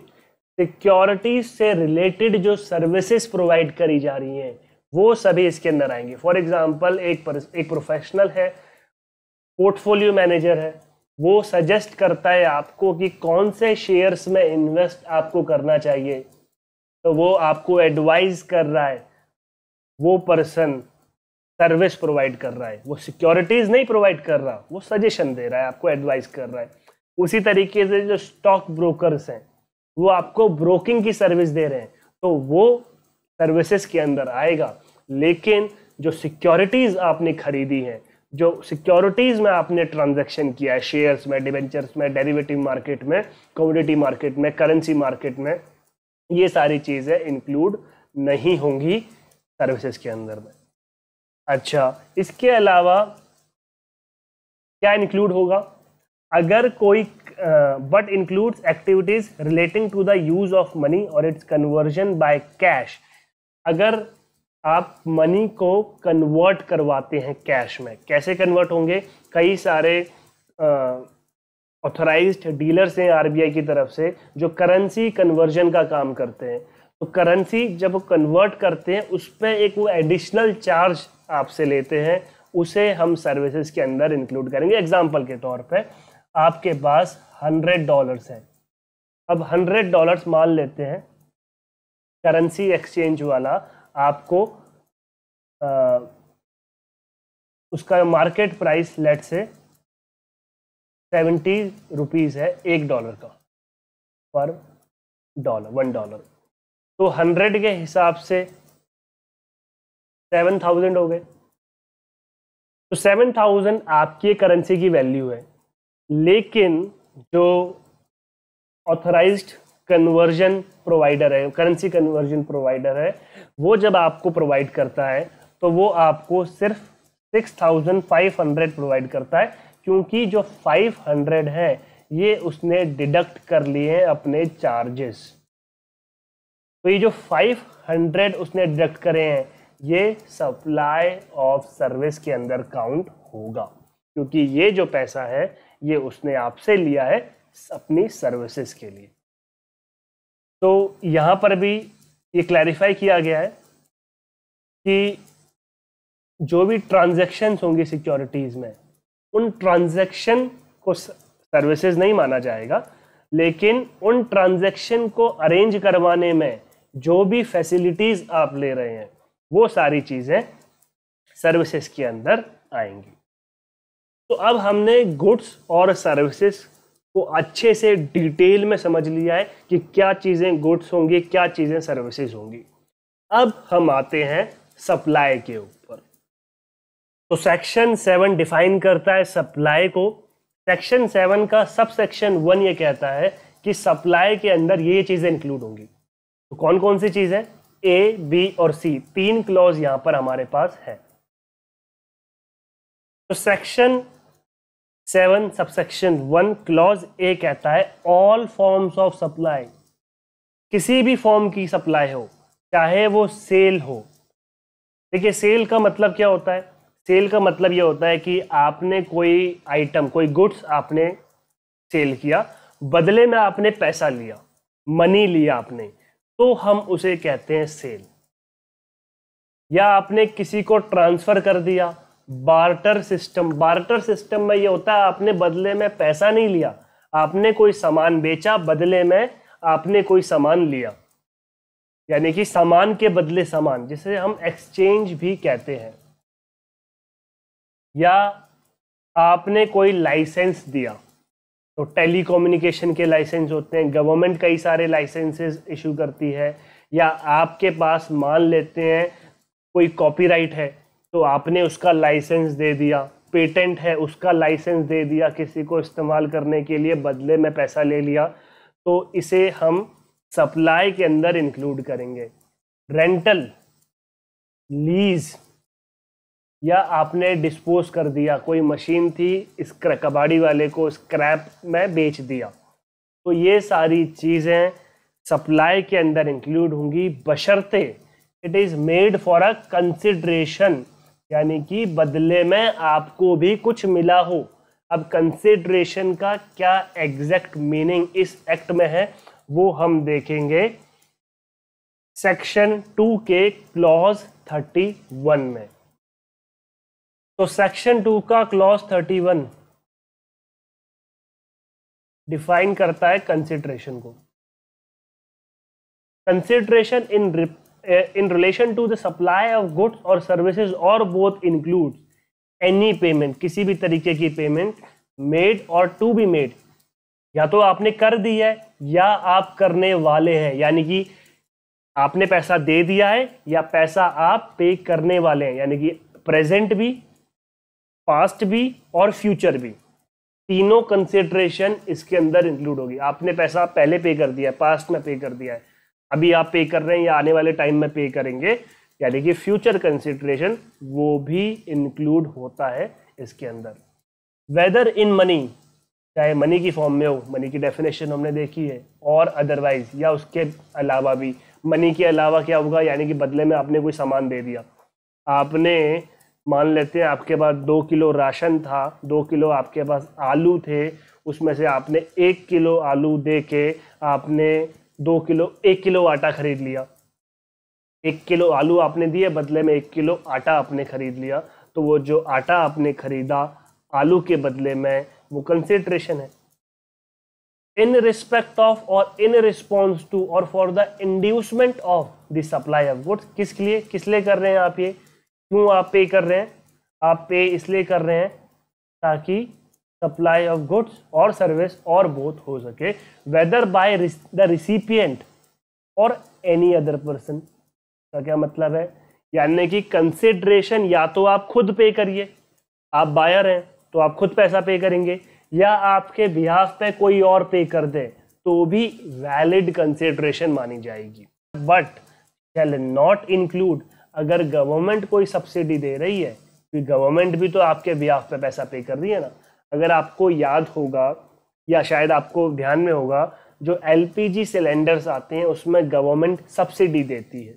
A: सिक्योरिटी से रिलेटेड जो सर्विसेज प्रोवाइड करी जा रही हैं वो सभी इसके अंदर आएंगे फॉर एग्जाम्पल एक पर, एक प्रोफेशनल है पोर्टफोलियो मैनेजर है वो सजेस्ट करता है आपको कि कौन से शेयर्स में इन्वेस्ट आपको करना चाहिए तो वो आपको एडवाइज़ कर रहा है वो पर्सन सर्विस प्रोवाइड कर रहा है वो सिक्योरिटीज नहीं प्रोवाइड कर रहा वो सजेशन दे रहा है आपको एडवाइस कर रहा है उसी तरीके से जो स्टॉक ब्रोकर्स हैं वो आपको ब्रोकिंग की सर्विस दे रहे हैं तो वो सर्विसेज के अंदर आएगा लेकिन जो सिक्योरिटीज़ आपने खरीदी हैं जो सिक्योरिटीज़ में आपने ट्रांजेक्शन किया है शेयर्स में डिवेंचर्स में डेरिवेटिव मार्केट में कमोडिटी मार्केट में करेंसी मार्केट में ये सारी चीज़ें इंक्लूड नहीं होंगी सर्विसेज के अंदर में अच्छा इसके अलावा क्या इंक्लूड होगा अगर कोई but includes activities relating to the use of money और इट्स कन्वर्जन बाय कैश अगर आप मनी को कन्वर्ट करवाते हैं कैश में कैसे कन्वर्ट होंगे कई सारे ऑथोराइज्ड डीलर्स हैं आरबीआई की तरफ से जो करेंसी कन्वर्जन का काम करते हैं तो करेंसी जब वो कन्वर्ट करते हैं उस पर एक वो एडिशनल चार्ज आपसे लेते हैं उसे हम सर्विसेज के अंदर इंक्लूड करेंगे एग्जाम्पल के तौर पे आपके पास हंड्रेड डॉलर्स है अब हंड्रेड डॉलर्स मान लेते हैं करेंसी एक्सचेंज वाला आपको आ,
B: उसका market price let say
A: seventy rupees है एक डॉलर का पर डॉलर वन डॉलर तो हंड्रेड के हिसाब से सेवन थाउजेंड हो गए तो सेवन थाउजेंड आपकी करेंसी की वैल्यू है लेकिन जो ऑथराइज्ड कन्वर्जन प्रोवाइडर है करेंसी कन्वर्जन प्रोवाइडर है वो जब आपको प्रोवाइड करता है तो वो आपको सिर्फ six thousand five hundred provide करता है क्योंकि जो फाइव हंड्रेड है ये उसने डिडक्ट कर लिए हैं अपने चार्जेस तो ये जो फाइव हंड्रेड उसने डिडक्ट करे हैं ये सप्लाई ऑफ सर्विस के अंदर काउंट होगा क्योंकि ये जो पैसा है ये उसने आपसे लिया है अपनी सर्विसेज के लिए तो यहाँ पर भी ये क्लैरिफाई किया गया है कि जो भी ट्रांजेक्शन होंगी सिक्योरिटीज़ में उन ट्रांजेक्शन को सर्विसेज नहीं माना जाएगा लेकिन उन ट्रांजेक्शन को अरेंज करवाने में जो भी फैसिलिटीज़ आप ले रहे हैं वो सारी चीज़ें सर्विसेज के अंदर आएंगी तो अब हमने गुड्स और सर्विसेज को अच्छे से डिटेल में समझ लिया है कि क्या चीज़ें गुड्स होंगी क्या चीज़ें सर्विसेज होंगी अब हम आते हैं सप्लाई के ऊपर तो सेक्शन सेवन डिफाइन करता है सप्लाई को सेक्शन सेवन का सब सेक्शन वन ये कहता है कि सप्लाई के अंदर ये चीज़ें इंक्लूड होंगी तो कौन कौन सी चीज़ें ए बी और सी तीन क्लॉज यहां पर हमारे पास है तो section seven subsection one clause A कहता है ऑल फॉर्म्स ऑफ सप्लाई किसी भी फॉर्म की सप्लाई हो चाहे वो सेल हो देखिए सेल का मतलब क्या होता है सेल का मतलब ये होता है कि आपने कोई आइटम कोई गुड्स आपने सेल किया बदले में आपने पैसा लिया मनी लिया आपने तो हम उसे कहते हैं सेल या आपने किसी को ट्रांसफर कर दिया बार्टर सिस्टम बार्टर सिस्टम में ये होता है आपने बदले में पैसा नहीं लिया आपने कोई सामान बेचा बदले में आपने कोई सामान लिया यानी कि सामान के बदले सामान जिसे हम एक्सचेंज भी कहते हैं या आपने कोई लाइसेंस दिया तो टेली के लाइसेंस होते हैं गवर्नमेंट कई सारे लाइसेंसेस इशू करती है या आपके पास मान लेते हैं कोई कॉपीराइट है तो आपने उसका लाइसेंस दे दिया पेटेंट है उसका लाइसेंस दे दिया किसी को इस्तेमाल करने के लिए बदले में पैसा ले लिया तो इसे हम सप्लाई के अंदर इंक्लूड करेंगे रेंटल लीज़ या आपने डिस्पोज कर दिया कोई मशीन थी इस कबाड़ी वाले को स्क्रैप में बेच दिया तो ये सारी चीज़ें सप्लाई के अंदर इंक्लूड होंगी बशर्ते it is made for a consideration यानी कि बदले में आपको भी कुछ मिला हो अब कंसिड्रेशन का क्या एग्जैक्ट मीनिंग इस एक्ट में है वो हम देखेंगे सेक्शन टू के क्लॉज थर्टी वन में तो सेक्शन टू का क्लॉज थर्टी वन डिफाइन करता है कंसिड्रेशन को consideration in in relation to the supply of goods और services or both include any payment किसी भी तरीके की payment made or to be made या तो आपने कर दी है या आप करने वाले हैं यानी कि आपने पैसा दे दिया है या पैसा आप पे करने वाले हैं यानी कि प्रेजेंट भी पास्ट भी और फ्यूचर भी तीनों कंसिड्रेशन इसके अंदर इंक्लूड होगी आपने पैसा पहले पे कर दिया है पास्ट में पे कर दिया है अभी आप पे कर रहे हैं या आने वाले टाइम में पे करेंगे यानी कि फ्यूचर कंसिड्रेशन वो भी इंक्लूड होता है इसके अंदर वेदर इन मनी चाहे मनी की फॉर्म में हो मनी की डेफिनेशन हमने देखी है और अदरवाइज या उसके अलावा भी मनी के अलावा क्या होगा यानी कि बदले में आपने कोई सामान दे दिया आपने मान लेते हैं आपके पास दो किलो राशन था दो किलो आपके पास आलू थे उसमें से आपने एक किलो आलू दे के आपने दो किलो एक किलो आटा खरीद लिया एक किलो आलू आपने दिए बदले में एक किलो आटा आपने खरीद लिया तो वो जो आटा आपने खरीदा आलू के बदले में वो कंसिड्रेशन है इन respect of or in response to or for the inducement of the supply of goods किस लिए किस लिए कर रहे हैं आप ये क्यों आप पे कर रहे हैं आप पे इसलिए कर रहे हैं ताकि supply of goods or service or both हो सके whether by the recipient or any other person का क्या मतलब है यानी कि कंसिड्रेशन या तो आप खुद पे करिए आप बायर हैं तो आप खुद पैसा पे करेंगे या आपके बिहाफ पे कोई और पे कर दे तो भी वैलिड कंसिड्रेशन मानी जाएगी बट शैल नॉट इंक्लूड अगर गवर्नमेंट कोई सब्सिडी दे रही है क्योंकि गवर्नमेंट भी तो आपके बिहाफ पे पैसा पे कर रही है ना अगर आपको याद होगा या शायद आपको ध्यान में होगा जो एलपीजी सिलेंडर्स आते हैं उसमें गवर्नमेंट सब्सिडी देती है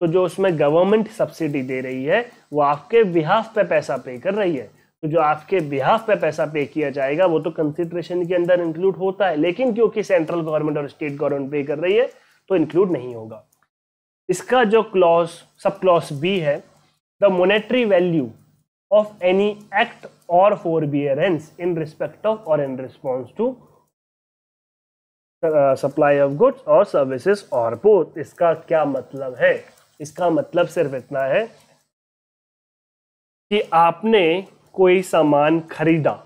A: तो जो उसमें गवर्नमेंट सब्सिडी दे रही है वो आपके बिहाफ पे पैसा पे कर रही है तो जो आपके बिहाफ पे पैसा पे किया जाएगा वो तो कंसिड्रेशन के अंदर इंक्लूड होता है लेकिन क्योंकि सेंट्रल गवर्नमेंट और स्टेट गवर्नमेंट पे कर रही है तो इंक्लूड नहीं होगा इसका जो क्लॉज सब क्लॉज बी है the monetary value of any act or forbearance in respect of or in response to supply of goods और सर्विसेज और बोथ इसका क्या मतलब है इसका मतलब सिर्फ इतना है कि आपने कोई सामान खरीदा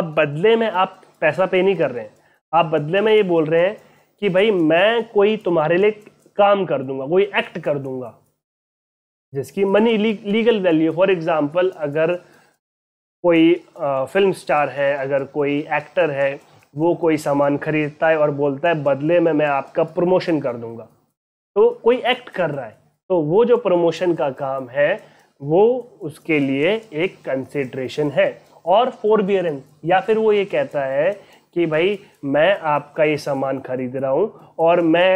A: अब बदले में आप पैसा पे नहीं कर रहे हैं आप बदले में ये बोल रहे हैं कि भाई मैं कोई तुम्हारे लिए काम कर दूंगा कोई एक्ट कर दूंगा जिसकी money legal value for example अगर कोई आ, फिल्म स्टार है अगर कोई एक्टर है वो कोई सामान खरीदता है और बोलता है बदले में मैं आपका प्रमोशन कर दूंगा तो कोई एक्ट कर रहा है तो वो जो प्रमोशन का काम है वो उसके लिए एक कंसिड्रेशन है और फोरबियरेंस या फिर वो ये कहता है कि भाई मैं आपका ये सामान खरीद रहा हूँ और मैं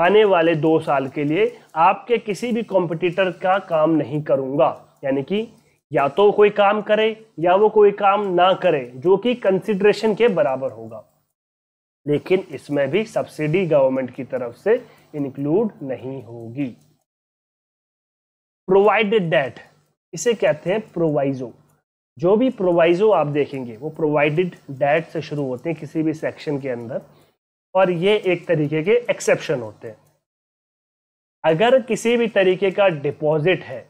A: आने वाले दो साल के लिए आपके किसी भी कॉम्पिटिटर का काम नहीं करूँगा यानी कि या तो कोई काम करे या वो कोई काम ना करे जो कि कंसिड्रेशन के बराबर होगा लेकिन इसमें भी सब्सिडी गवर्नमेंट की तरफ से इंक्लूड नहीं होगी प्रोवाइडेड डेट इसे कहते हैं प्रोवाइजो जो भी प्रोवाइजो आप देखेंगे वो प्रोवाइडेड डेट से शुरू होते हैं किसी भी सेक्शन के अंदर और ये एक तरीके के एक्सेप्शन होते हैं अगर किसी भी तरीके का डिपॉजिट है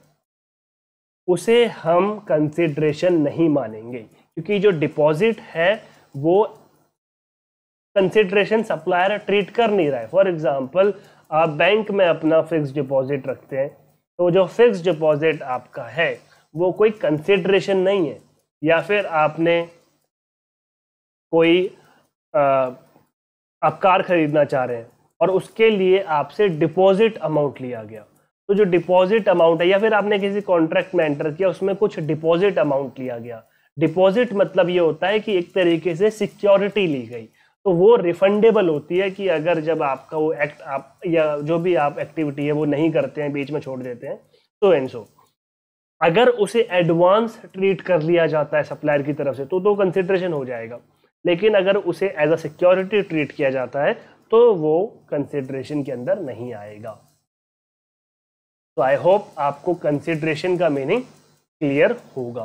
A: उसे हम कंसिड्रेशन नहीं मानेंगे क्योंकि जो डिपॉजिट है वो कंसिड्रेशन सप्लायर ट्रीट कर नहीं रहा है फॉर एग्जांपल आप बैंक में अपना फिक्स डिपॉजिट रखते हैं तो जो फिक्स डिपॉजिट आपका है वो कोई कंसिड्रेशन नहीं है या फिर आपने कोई आ, आप कार खरीदना चाह रहे हैं और उसके लिए आपसे डिपॉजिट अमाउंट लिया गया तो जो डिपॉजिट अमाउंट है या फिर आपने किसी कॉन्ट्रैक्ट में एंटर किया उसमें कुछ डिपॉजिट अमाउंट लिया गया डिपॉजिट मतलब ये होता है कि एक तरीके से सिक्योरिटी ली गई तो वो रिफंडेबल होती है कि अगर जब आपका वो एक्ट आप या जो भी आप एक्टिविटी है वो नहीं करते हैं बीच में छोड़ देते हैं तो एनसो सो अगर उसे एडवांस ट्रीट कर लिया जाता है सप्लायर की तरफ से तो दो तो कंसिडरेशन हो जाएगा लेकिन अगर उसे एज अ सिक्योरिटी ट्रीट किया जाता है तो वो कंसिड्रेशन के अंदर नहीं आएगा तो आई होप आपको कंसिड्रेशन का
B: मीनिंग क्लियर होगा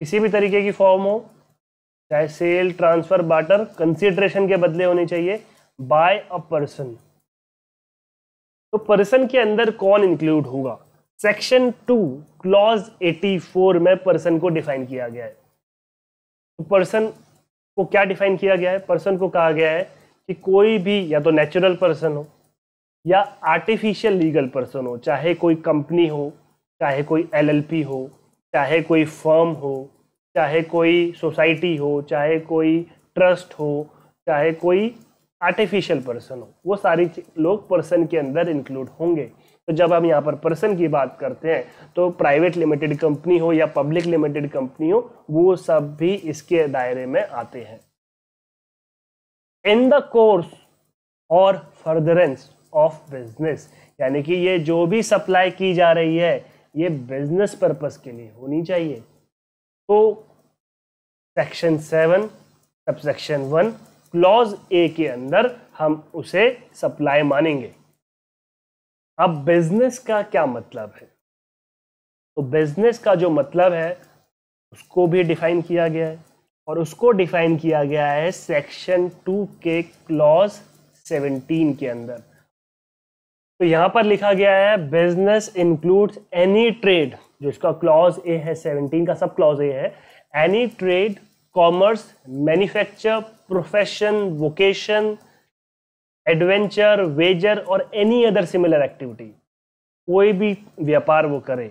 B: किसी भी तरीके की फॉर्म हो
A: चाहे सेल ट्रांसफर बाटर कंसिड्रेशन के बदले होनी चाहिए बाय अ पर्सन तो पर्सन के अंदर कौन इंक्लूड होगा सेक्शन टू क्लॉज 84 में पर्सन को डिफाइन किया गया है पर्सन तो को क्या डिफाइन किया गया है पर्सन को कहा गया है कि कोई भी या तो नेचुरल पर्सन हो या आर्टिफिशियल लीगल पर्सन हो चाहे कोई कंपनी हो चाहे कोई एलएलपी हो चाहे कोई फर्म हो चाहे कोई सोसाइटी हो चाहे कोई ट्रस्ट हो चाहे कोई आर्टिफिशियल पर्सन हो वो सारी लोग पर्सन के अंदर इंक्लूड होंगे तो जब हम यहाँ पर पर्सन की बात करते हैं तो प्राइवेट लिमिटेड कंपनी हो या पब्लिक लिमिटेड कंपनी हो वो सब भी इसके दायरे में आते हैं in the course or furtherance of business यानी कि ये जो भी सप्लाई की जा रही है ये बिजनेस पर्पस के लिए होनी चाहिए तो section seven subsection one clause A के अंदर हम उसे सप्लाई मानेंगे अब बिजनेस का क्या मतलब है तो बिजनेस का जो मतलब है उसको भी डिफाइन किया गया है और उसको डिफाइन किया गया है सेक्शन टू के क्लॉज सेवनटीन के अंदर तो यहाँ पर लिखा गया है बिजनेस इंक्लूड्स एनी ट्रेड जो इसका क्लॉज ए है सेवनटीन का सब क्लॉज ए है any trade commerce manufacture profession vocation adventure wager or any other similar activity कोई भी व्यापार वो करे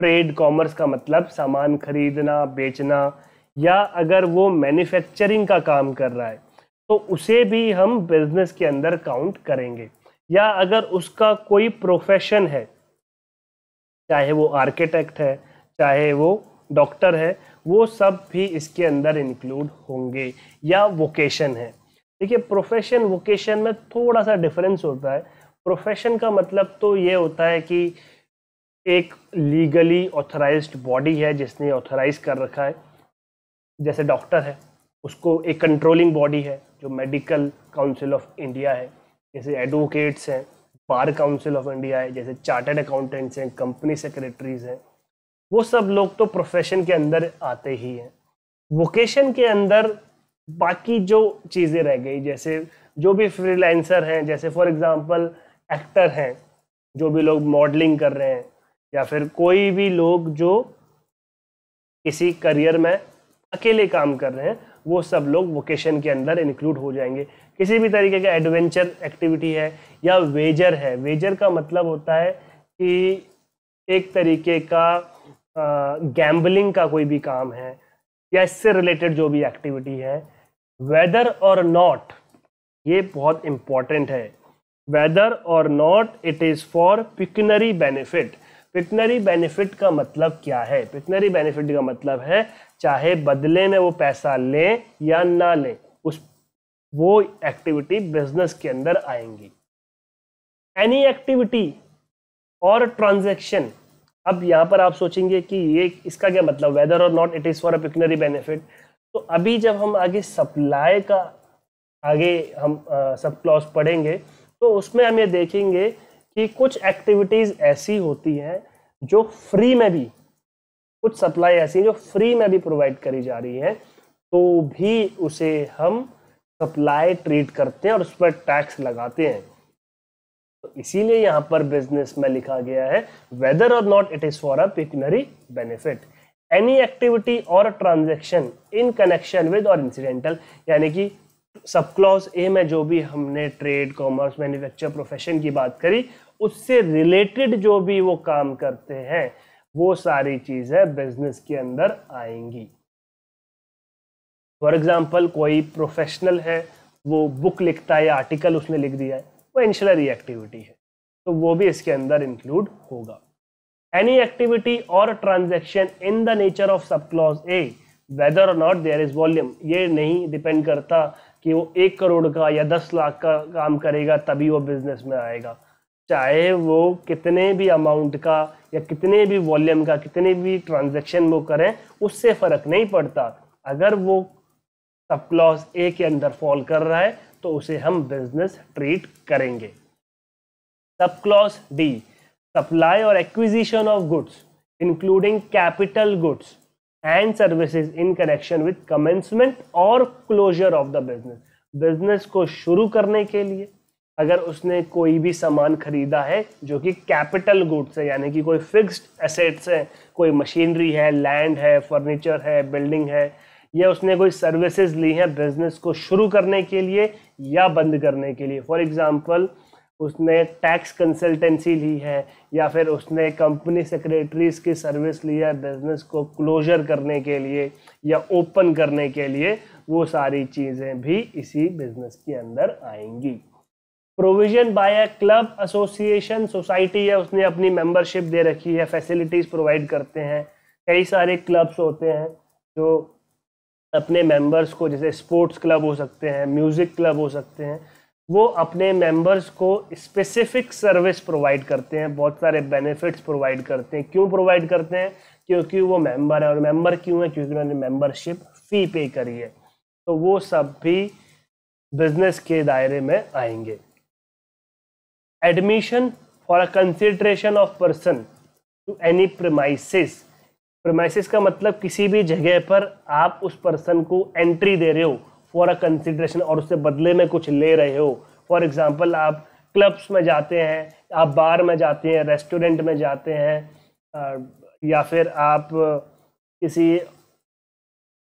A: ट्रेड कॉमर्स का मतलब सामान खरीदना बेचना या अगर वो मैन्युफैक्चरिंग का काम कर रहा है तो उसे भी हम बिजनेस के अंदर काउंट करेंगे या अगर उसका कोई प्रोफेशन है चाहे वो आर्किटेक्ट है चाहे वो डॉक्टर है वो सब भी इसके अंदर इंक्लूड होंगे या वोकेशन है देखिए प्रोफेशन वोकेशन में थोड़ा सा डिफरेंस होता है प्रोफेशन का मतलब तो ये होता है कि एक लीगली ऑथराइज बॉडी है जिसने ऑथराइज कर रखा है जैसे डॉक्टर है उसको एक कंट्रोलिंग बॉडी है जो मेडिकल काउंसिल ऑफ इंडिया है जैसे एडवोकेट्स हैं बार काउंसिल ऑफ इंडिया है जैसे चार्टर्ड अकाउंटेंट्स हैं कंपनी सेक्रेटरीज हैं वो सब लोग तो प्रोफेशन के अंदर आते ही हैं वोकेशन के अंदर बाकी जो चीज़ें रह गई जैसे जो भी फ्रीलांसर हैं जैसे फॉर एग्जांपल एक्टर हैं जो भी लोग मॉडलिंग कर रहे हैं या फिर कोई भी लोग जो किसी करियर में अकेले काम कर रहे हैं वो सब लोग वोकेशन के अंदर इंक्लूड हो जाएंगे किसी भी तरीके का एडवेंचर एक्टिविटी है या वेजर है वेजर का मतलब होता है कि एक तरीके का गैम्बलिंग का कोई भी काम है या इससे रिलेटेड जो भी एक्टिविटी है वेदर और नॉट ये बहुत इंपॉर्टेंट है whether or not it is for pecuniary benefit pecuniary benefit का मतलब क्या है पिकनरी बेनिफिट का मतलब है चाहे बदले में वो पैसा लें या ना लें उस वो एक्टिविटी बिजनेस के अंदर आएंगी एनी एक्टिविटी और ट्रांजेक्शन अब यहाँ पर आप सोचेंगे कि ये इसका क्या मतलब whether or not it is for a pecuniary benefit तो अभी जब हम आगे सप्लाई का आगे हम सब क्लॉज पढ़ेंगे तो उसमें हम ये देखेंगे कि कुछ एक्टिविटीज़ ऐसी होती हैं जो फ्री में भी कुछ सप्लाई ऐसी जो फ्री में भी प्रोवाइड करी जा रही हैं तो भी उसे हम सप्लाई ट्रीट करते हैं और उस पर टैक्स लगाते हैं तो इसीलिए यहाँ पर बिजनेस में लिखा गया है whether or not it is for a pecuniary benefit any activity or transaction in connection with or incidental यानी कि सब क्लॉज ए में जो भी हमने ट्रेड कॉमर्स मैन्युफैक्चर प्रोफेशन की बात करी उससे रिलेटेड जो भी वो काम करते हैं वो सारी चीज़ें बिजनेस के अंदर आएंगी फॉर एग्जाम्पल कोई प्रोफेशनल है वो बुक लिखता है आर्टिकल उसने लिख दिया है वो इंशलरी एक्टिविटी है तो वो भी इसके अंदर इंक्लूड होगा any activity or transaction in the nature of subclause A whether or not there is volume ये नहीं depend करता कि वो एक करोड़ का या दस लाख का काम करेगा तभी वो बिजनेस में आएगा चाहे वो कितने भी अमाउंट का या कितने भी वॉल्यूम का कितने भी ट्रांजैक्शन वो करें उससे फ़र्क नहीं पड़ता अगर वो सब क्लॉज ए के अंदर फॉल कर रहा है तो उसे हम बिजनेस ट्रीट करेंगे sub clause D supply or acquisition of goods including capital goods and services in connection with commencement और closure of the business business को शुरू करने के लिए अगर उसने कोई भी सामान खरीदा है जो कि कैपिटल गुड्स है यानी कि कोई फिक्स्ड एसेट्स है कोई मशीनरी है लैंड है फर्नीचर है बिल्डिंग है या उसने कोई सर्विसेज ली हैं बिजनेस को शुरू करने के लिए या बंद करने के लिए फॉर एग्जांपल उसने टैक्स कंसल्टेंसी ली है या फिर उसने कंपनी सेक्रेटरीज की सर्विस ली है बिजनेस को क्लोजर करने के लिए या ओपन करने के लिए वो सारी चीज़ें भी इसी बिजनेस के अंदर आएंगी provision by a club association society है उसने अपनी मेंबरशिप दे रखी है फैसिलिटीज़ प्रोवाइड करते हैं कई सारे क्लब्स होते हैं जो अपने मेंबर्स को जैसे स्पोर्ट्स क्लब हो सकते हैं म्यूज़िक क्लब हो सकते हैं वो अपने मेंबर्स को स्पेसिफिक सर्विस प्रोवाइड करते हैं बहुत सारे बेनिफिट्स प्रोवाइड करते हैं क्यों प्रोवाइड करते हैं क्योंकि वो मेंबर है और मेंबर क्यों है क्योंकि उन्होंने मेंबरशिप फ़ी पे करी है तो वो सब भी बिजनेस के दायरे में आएंगे admission for a consideration of person to any premises premises का मतलब किसी भी जगह पर आप उस पर्सन को एंट्री दे रहे हो फॉर अ कंसिड्रेशन और उससे बदले में कुछ ले रहे हो फॉर एग्ज़ाम्पल आप क्लब्स में जाते हैं आप बार में जाते हैं रेस्टोरेंट में जाते हैं या फिर आप किसी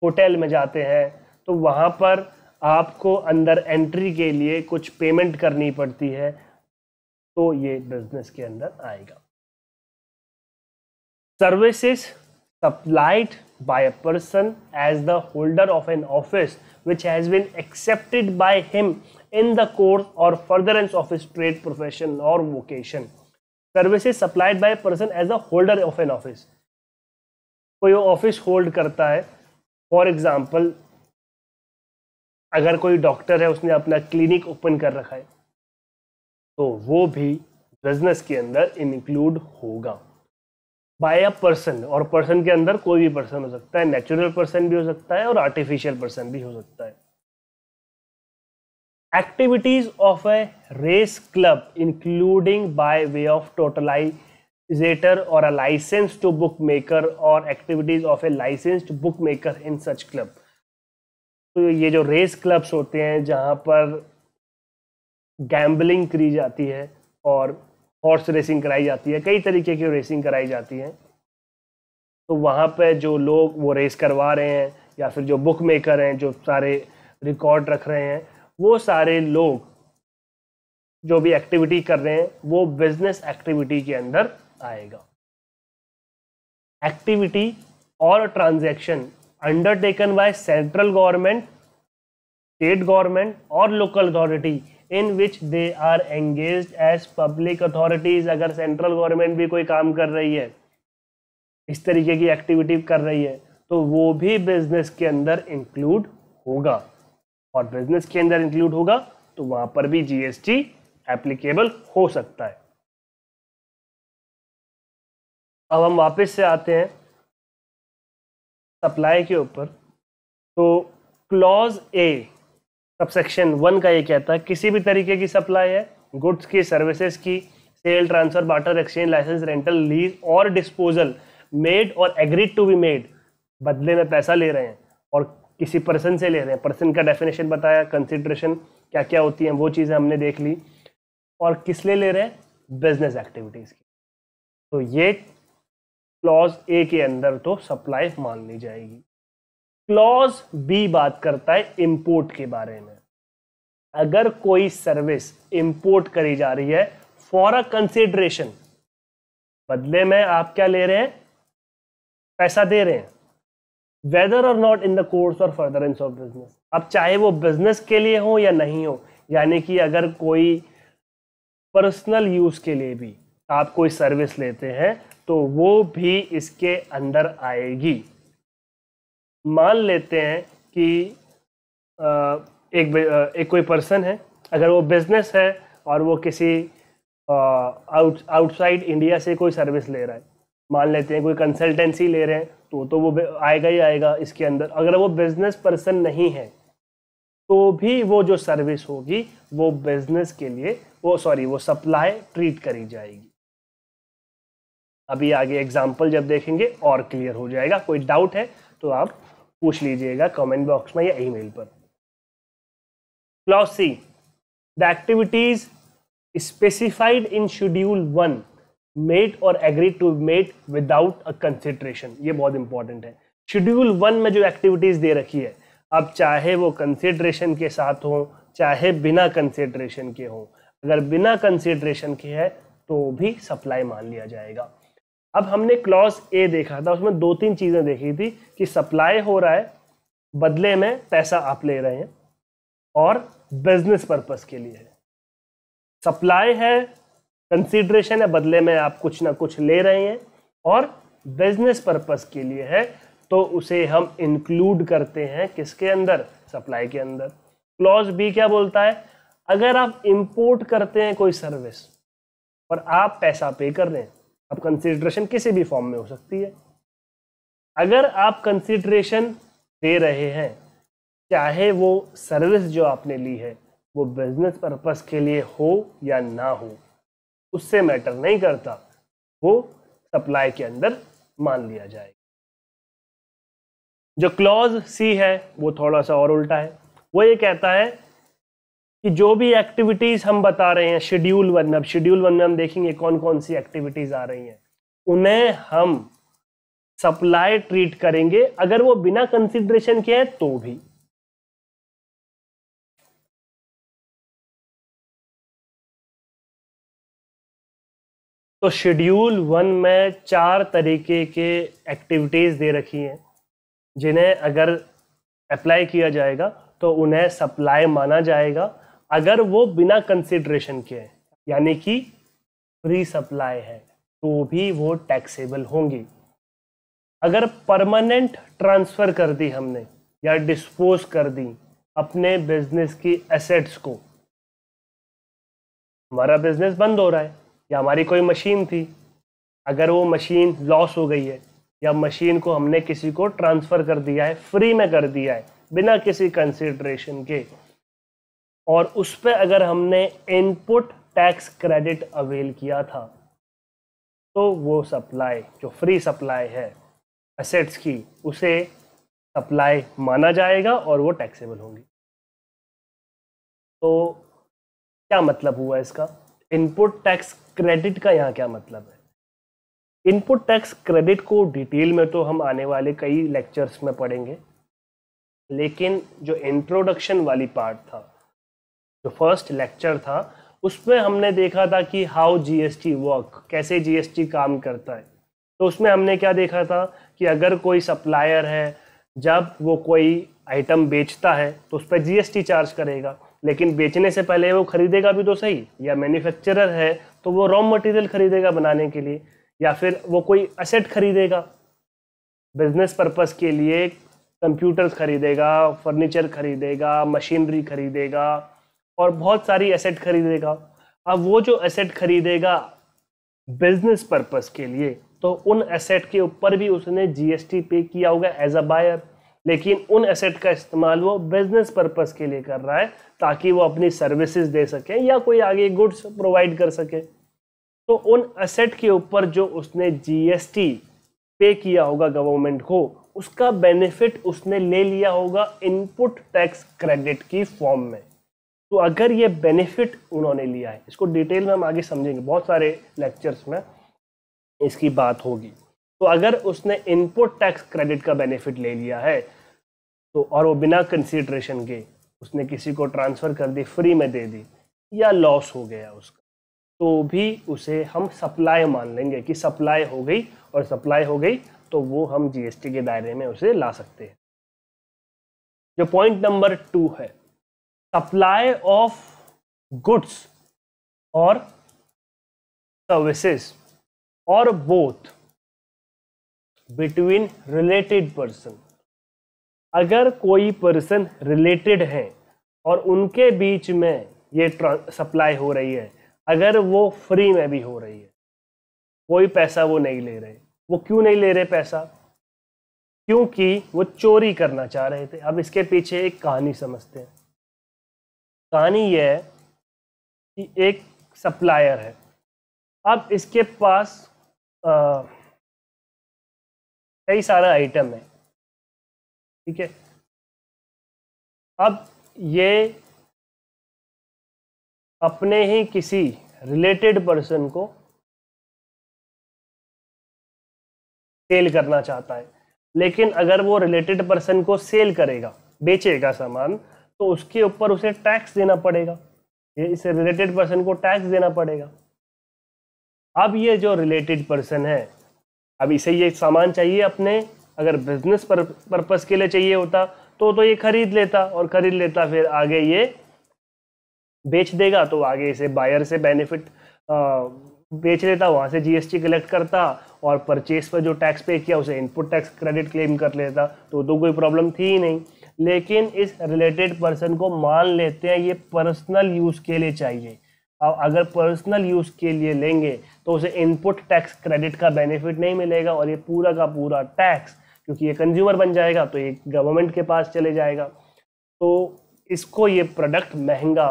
A: होटल में जाते हैं तो वहाँ पर आपको अंदर एंट्री के लिए कुछ पेमेंट करनी पड़ती है तो ये बिजनेस के अंदर आएगा services supplied by a person as the holder of an office which has been accepted by him in the course or furtherance of his trade profession or vocation services supplied by a person as a holder of an office कोई office hold करता है for example अगर कोई doctor है उसने अपना clinic open कर रखा है तो वो भी बिजनेस के अंदर इंक्लूड होगा बाय अ पर्सन और पर्सन के अंदर कोई भी पर्सन हो सकता है नेचुरल पर्सन भी हो सकता है और आर्टिफिशियल पर्सन भी हो सकता है activities of a race club including by way of totalizator or a license to bookmaker or activities of a licensed bookmaker in such club तो ये जो रेस क्लब्स होते हैं जहाँ पर गैम्बलिंग करी जाती है और हॉर्स रेसिंग कराई जाती है कई तरीके की रेसिंग कराई जाती है तो वहाँ पर जो लोग वो रेस करवा रहे हैं या फिर जो बुक मेकर हैं जो सारे रिकॉर्ड रख रहे हैं वो सारे लोग जो भी एक्टिविटी कर रहे हैं वो बिजनेस एक्टिविटी के अंदर आएगा activity or transaction undertaken by central government state government or local authority in which they are engage as public authorities अगर सेंट्रल गवर्नमेंट भी कोई काम कर रही है इस तरीके की एक्टिविटी कर रही है तो वो भी बिजनेस के अंदर इंक्लूड होगा और बिजनेस के अंदर इंक्लूड होगा तो वहां पर भी जीएसटी एप्लीकेबल हो सकता है अब हम वापस से आते हैं सप्लाई के ऊपर तो क्लॉज ए सबसेक्शन वन का ये कहता है किसी भी तरीके की सप्लाई है गुड्स की सर्विसेज की sale transfer barter exchange license rental lease or disposal made or agreed to be made बदले में पैसा ले रहे हैं और किसी पर्सन से ले रहे हैं पर्सन का डेफिनेशन बताया कंसिड्रेशन क्या क्या होती हैं वो चीज़ें हमने देख ली और किस लिए ले रहे हैं बिजनेस एक्टिविटीज़ की तो ये क्लॉज ए के अंदर तो सप्लाई मान ली जाएगी क्लॉज बी बात करता है इंपोर्ट के बारे में अगर कोई सर्विस इंपोर्ट करी जा रही है फॉर अ कंसिडरेशन बदले में आप क्या ले रहे हैं पैसा दे रहे हैं whether or not in the course or furtherance of business अब चाहे वो बिजनेस के लिए हो या नहीं हो यानी कि अगर कोई पर्सनल यूज के लिए भी आप कोई सर्विस लेते हैं तो वो भी इसके अंदर आएगी मान लेते हैं कि एक एक कोई पर्सन है अगर वो बिजनेस है और वो किसी आउट आउटसाइड इंडिया से कोई सर्विस ले रहा है मान लेते हैं कोई कंसल्टेंसी ले रहे हैं तो तो वो आएगा ही आएगा इसके अंदर अगर वो बिजनेस पर्सन नहीं है तो भी वो जो सर्विस होगी वो बिजनेस के लिए वो सॉरी वो सप्लाई ट्रीट करी जाएगी अभी आगे एग्जाम्पल जब देखेंगे और क्लियर हो जाएगा कोई डाउट है तो आप पूछ लीजिएगा कमेंट बॉक्स में या ईमेल पर clause C the activities specified in schedule one made or agree to made without a consideration ये बहुत इंपॉर्टेंट है शेड्यूल वन में जो एक्टिविटीज़ दे रखी है अब चाहे वो कंसिड्रेशन के साथ हो चाहे बिना कंसिड्रेशन के हो अगर बिना कंसिड्रेशन के है तो भी सप्लाई मान लिया जाएगा अब हमने क्लॉज ए देखा था उसमें दो तीन चीज़ें देखी थी कि सप्लाई हो रहा है बदले में पैसा आप ले रहे हैं और बिजनेस पर्पस के लिए है सप्लाई है कंसिड्रेशन है बदले में आप कुछ ना कुछ ले रहे हैं और बिजनेस पर्पस के लिए है तो उसे हम इंक्लूड करते हैं किसके अंदर सप्लाई के अंदर क्लॉज बी क्या बोलता है अगर आप इंपोर्ट करते हैं कोई सर्विस और आप पैसा पे कर रहे हैं अब कंसिड्रेशन किसी भी फॉर्म में हो सकती है अगर आप कंसिड्रेशन दे रहे हैं चाहे वो सर्विस जो आपने ली है वो बिजनेस पर्पस के लिए हो या ना हो उससे मैटर नहीं करता वो सप्लाई के अंदर मान लिया जाएगा जो क्लॉज सी है वो थोड़ा सा और उल्टा है वो ये कहता है कि जो भी एक्टिविटीज़ हम बता रहे हैं शेड्यूल वन में अब शेड्यूल वन में हम देखेंगे कौन कौन सी एक्टिविटीज़ आ रही हैं उन्हें हम सप्लाई ट्रीट करेंगे अगर वो बिना कंसिडरेशन के हैं तो
B: भी तो शेड्यूल वन में चार
A: तरीके के एक्टिविटीज़ दे रखी हैं जिन्हें अगर अप्लाई किया जाएगा तो उन्हें सप्लाई माना जाएगा अगर वो बिना कंसिडरेशन के यानी कि फ्री सप्लाई है तो भी वो टैक्सेबल होंगी अगर परमानेंट ट्रांसफ़र कर दी हमने या डिस्पोज कर दी अपने बिजनेस की एसेट्स को हमारा बिजनेस बंद हो रहा है या हमारी कोई मशीन थी अगर वो मशीन लॉस हो गई है या मशीन को हमने किसी को ट्रांसफ़र कर दिया है फ्री में कर दिया है बिना किसी कंसिडरेशन के और उस पर अगर हमने इनपुट टैक्स क्रेडिट अवेल किया था तो वो सप्लाई जो फ्री सप्लाई है असेट्स की उसे सप्लाई माना जाएगा और वो टैक्सेबल होंगी तो क्या मतलब हुआ इसका इनपुट टैक्स क्रेडिट का यहाँ क्या मतलब है इनपुट टैक्स क्रेडिट को डिटेल में तो हम आने वाले कई लेक्चर्स में पढ़ेंगे लेकिन जो इंट्रोडक्शन वाली पार्ट था जो फर्स्ट लेक्चर था उसमें हमने देखा था कि हाउ जीएसटी वर्क कैसे जीएसटी काम करता है तो उसमें हमने क्या देखा था कि अगर कोई सप्लायर है जब वो कोई आइटम बेचता है तो उस पर जीएसटी चार्ज करेगा लेकिन बेचने से पहले वो खरीदेगा भी तो सही या मैन्युफैक्चरर है तो वो रॉ मटेरियल खरीदेगा बनाने के लिए या फिर वो कोई असेट खरीदेगा बिजनेस पर्पस के लिए कंप्यूटर्स खरीदेगा फर्नीचर खरीदेगा मशीनरी खरीदेगा और बहुत सारी एसेट खरीदेगा अब वो जो एसेट खरीदेगा बिजनेस पर्पस के लिए तो उन एसेट के ऊपर भी उसने जीएसटी पे किया होगा एज अ बायर लेकिन उन एसेट का इस्तेमाल वो बिजनेस पर्पस के लिए कर रहा है ताकि वो अपनी सर्विसेज दे सके या कोई आगे गुड्स प्रोवाइड कर सके तो उन एसेट के ऊपर जो उसने जीएसटी पे किया होगा गवर्नमेंट को उसका बेनिफिट उसने ले लिया होगा इनपुट टैक्स क्रेडिट की फॉर्म में तो अगर ये बेनिफिट उन्होंने लिया है इसको डिटेल में हम आगे समझेंगे बहुत सारे लेक्चर्स में इसकी बात होगी तो अगर उसने इनपुट टैक्स क्रेडिट का बेनिफिट ले लिया है तो और वो बिना कंसिड्रेशन के उसने किसी को ट्रांसफ़र कर दी फ्री में दे दी या लॉस हो गया उसका तो भी उसे हम सप्लाई मान लेंगे कि सप्लाई हो गई और सप्लाई हो गई तो वो हम जीएसटी के दायरे में उसे ला सकते हैं जो पॉइंट नंबर टू है सप्लाई ऑफ गुड्स
B: और services or both
A: between related person अगर कोई पर्सन रिलेटेड हैं और उनके बीच में ये सप्लाई हो रही है अगर वो फ्री में भी हो रही है कोई पैसा वो नहीं ले रहे वो क्यों नहीं ले रहे पैसा क्योंकि वो चोरी करना चाह रहे थे अब इसके पीछे एक कहानी समझते हैं कहानी यह है कि एक सप्लायर है अब इसके पास
B: कई सारा आइटम है ठीक है अब ये अपने
A: ही किसी रिलेटेड पर्सन को सेल करना चाहता है लेकिन अगर वो रिलेटेड पर्सन को सेल करेगा बेचेगा सामान तो उसके ऊपर उसे टैक्स देना पड़ेगा ये इस रिलेटेड पर्सन को टैक्स देना पड़ेगा अब ये जो रिलेटेड पर्सन है अब इसे ये सामान चाहिए अपने अगर बिजनेस पर्पस के लिए चाहिए होता तो तो ये खरीद लेता और खरीद लेता फिर आगे ये बेच देगा तो आगे इसे बायर से बेनिफिट बेच लेता वहाँ से जीएसटी कलेक्ट करता और परचेज पर जो टैक्स पे किया उसे इनपुट टैक्स क्रेडिट क्लेम कर लेता तो तो कोई प्रॉब्लम थी ही नहीं लेकिन इस रिलेटेड पर्सन को मान लेते हैं ये पर्सनल यूज़ के लिए चाहिए अब अगर पर्सनल यूज़ के लिए लेंगे तो उसे इनपुट टैक्स क्रेडिट का बेनिफिट नहीं मिलेगा और ये पूरा का पूरा टैक्स क्योंकि ये कंज्यूमर बन जाएगा तो ये गवर्नमेंट के पास चले जाएगा तो इसको ये प्रोडक्ट महंगा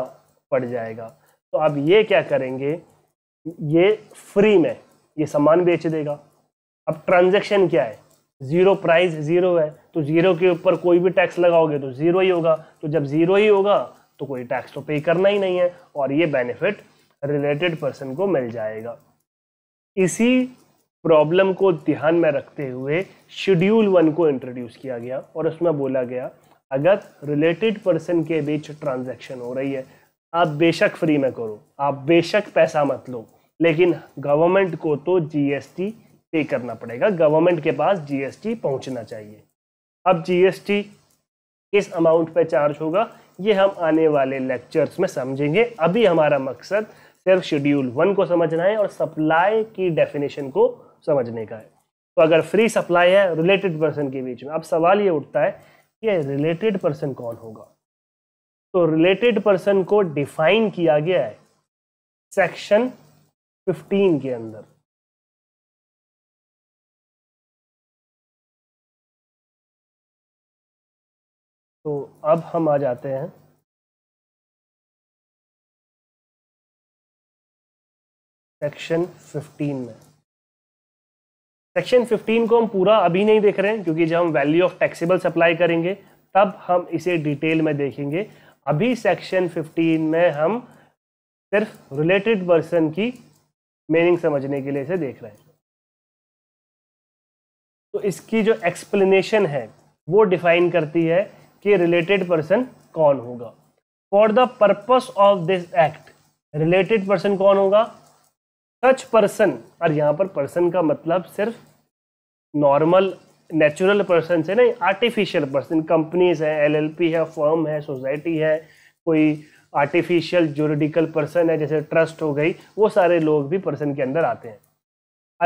A: पड़ जाएगा तो अब ये क्या करेंगे ये फ्री में ये सामान बेच देगा अब ट्रांजेक्शन क्या है ज़ीरो प्राइस ज़ीरो है तो ज़ीरो के ऊपर कोई भी टैक्स लगाओगे तो ज़ीरो ही होगा तो जब ज़ीरो ही होगा तो कोई टैक्स तो पे करना ही नहीं है और ये बेनिफिट रिलेटेड पर्सन को मिल जाएगा इसी प्रॉब्लम को ध्यान में रखते हुए शेड्यूल वन को इंट्रोड्यूस किया गया और उसमें बोला गया अगर रिलेटेड पर्सन के बीच ट्रांजैक्शन हो रही है आप बेशक फ्री में करो आप बेशक पैसा मत लो लेकिन गवर्नमेंट को तो जीएसटी पे करना पड़ेगा गवर्नमेंट के पास जीएसटी पहुंचना चाहिए अब जीएसटी किस अमाउंट पे चार्ज होगा ये हम आने वाले लेक्चर्स में समझेंगे अभी हमारा मकसद सिर्फ शेड्यूल वन को समझना है और सप्लाई की डेफिनेशन को समझने का है तो अगर फ्री सप्लाई है रिलेटेड पर्सन के बीच में अब सवाल ये उठता है कि रिलेटेड पर्सन कौन होगा तो रिलेटेड पर्सन को डिफाइन किया गया है सेक्शन 15 के अंदर
B: तो अब हम आ जाते हैं सेक्शन 15 में
A: सेक्शन 15 को हम पूरा अभी नहीं देख रहे हैं क्योंकि जब हम वैल्यू ऑफ टैक्सेबल सप्लाई करेंगे तब हम इसे डिटेल में देखेंगे अभी सेक्शन 15 में हम सिर्फ रिलेटेड पर्सन की मीनिंग समझने के लिए इसे देख रहे हैं तो इसकी जो एक्सप्लेनेशन है वो डिफाइन करती है के रिलेटेड पर्सन कौन होगा for the purpose of this act related person कौन होगा सच पर्सन और यहाँ पर पर्सन का मतलब सिर्फ नॉर्मल नेचुरल पर्सन से नहीं आर्टिफिशियल पर्सन कंपनीज है एलएलपी है फर्म है सोसाइटी है कोई आर्टिफिशियल जोरिडिकल पर्सन है जैसे ट्रस्ट हो गई वो सारे लोग भी पर्सन के अंदर आते हैं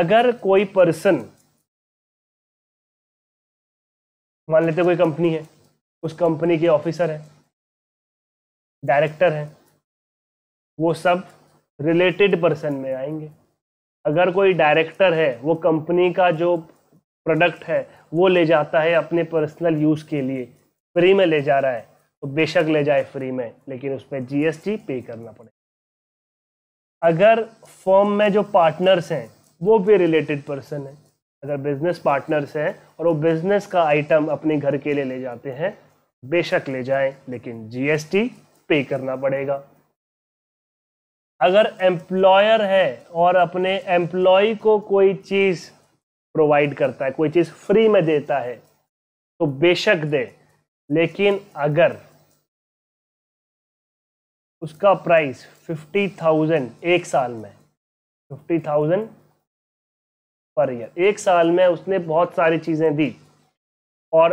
A: अगर कोई पर्सन मान लेते कोई कंपनी है उस कंपनी के ऑफिसर हैं डायरेक्टर हैं वो सब रिलेटेड पर्सन में आएंगे अगर कोई डायरेक्टर है वो कंपनी का जो प्रोडक्ट है वो ले जाता है अपने पर्सनल यूज़ के लिए फ्री में ले जा रहा है तो बेशक ले जाए फ्री में लेकिन उस पर जी पे करना पड़ेगा अगर फॉर्म में जो पार्टनर्स हैं वो भी रिलेटेड पर्सन है अगर बिजनेस पार्टनर्स हैं और वो बिजनेस का आइटम अपने घर के लिए ले जाते हैं बेशक ले जाएं लेकिन जीएसटी पे करना पड़ेगा अगर एम्प्लॉयर है और अपने एम्प्लॉय को कोई चीज़ प्रोवाइड करता है कोई चीज़ फ्री में देता है तो बेशक दे लेकिन अगर उसका प्राइस फिफ्टी थाउजेंड एक साल में फिफ्टी थाउजेंड पर ईयर एक साल में उसने बहुत सारी चीज़ें दी और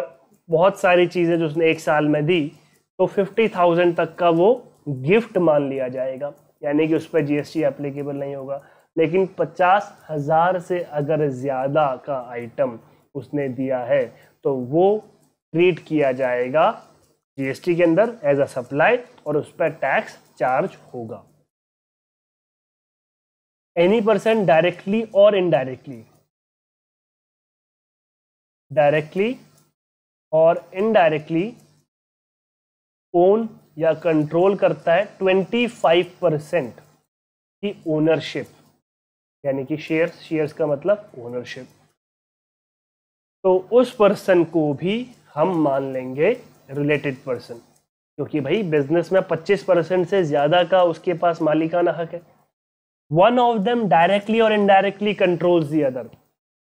A: बहुत सारी चीज़ें जो उसने एक साल में दी तो फिफ्टी थाउजेंड तक का वो गिफ्ट मान लिया जाएगा यानी कि उस पर जीएसटी एप्लीकेबल नहीं होगा लेकिन पचास हज़ार से अगर ज़्यादा का आइटम उसने दिया है तो वो ट्रीट किया जाएगा जीएसटी के अंदर एज अ सप्लाई और उस पर टैक्स चार्ज होगा any person directly or indirectly directly or indirectly own या कंट्रोल करता है 25 परसेंट की ओनरशिप यानी कि शेयर्स शेयर्स का मतलब ओनरशिप तो उस पर्सन को भी हम मान लेंगे रिलेटेड पर्सन क्योंकि भाई बिजनेस में 25 परसेंट से ज़्यादा का उसके पास मालिकाना हक है one of them directly or indirectly controls the other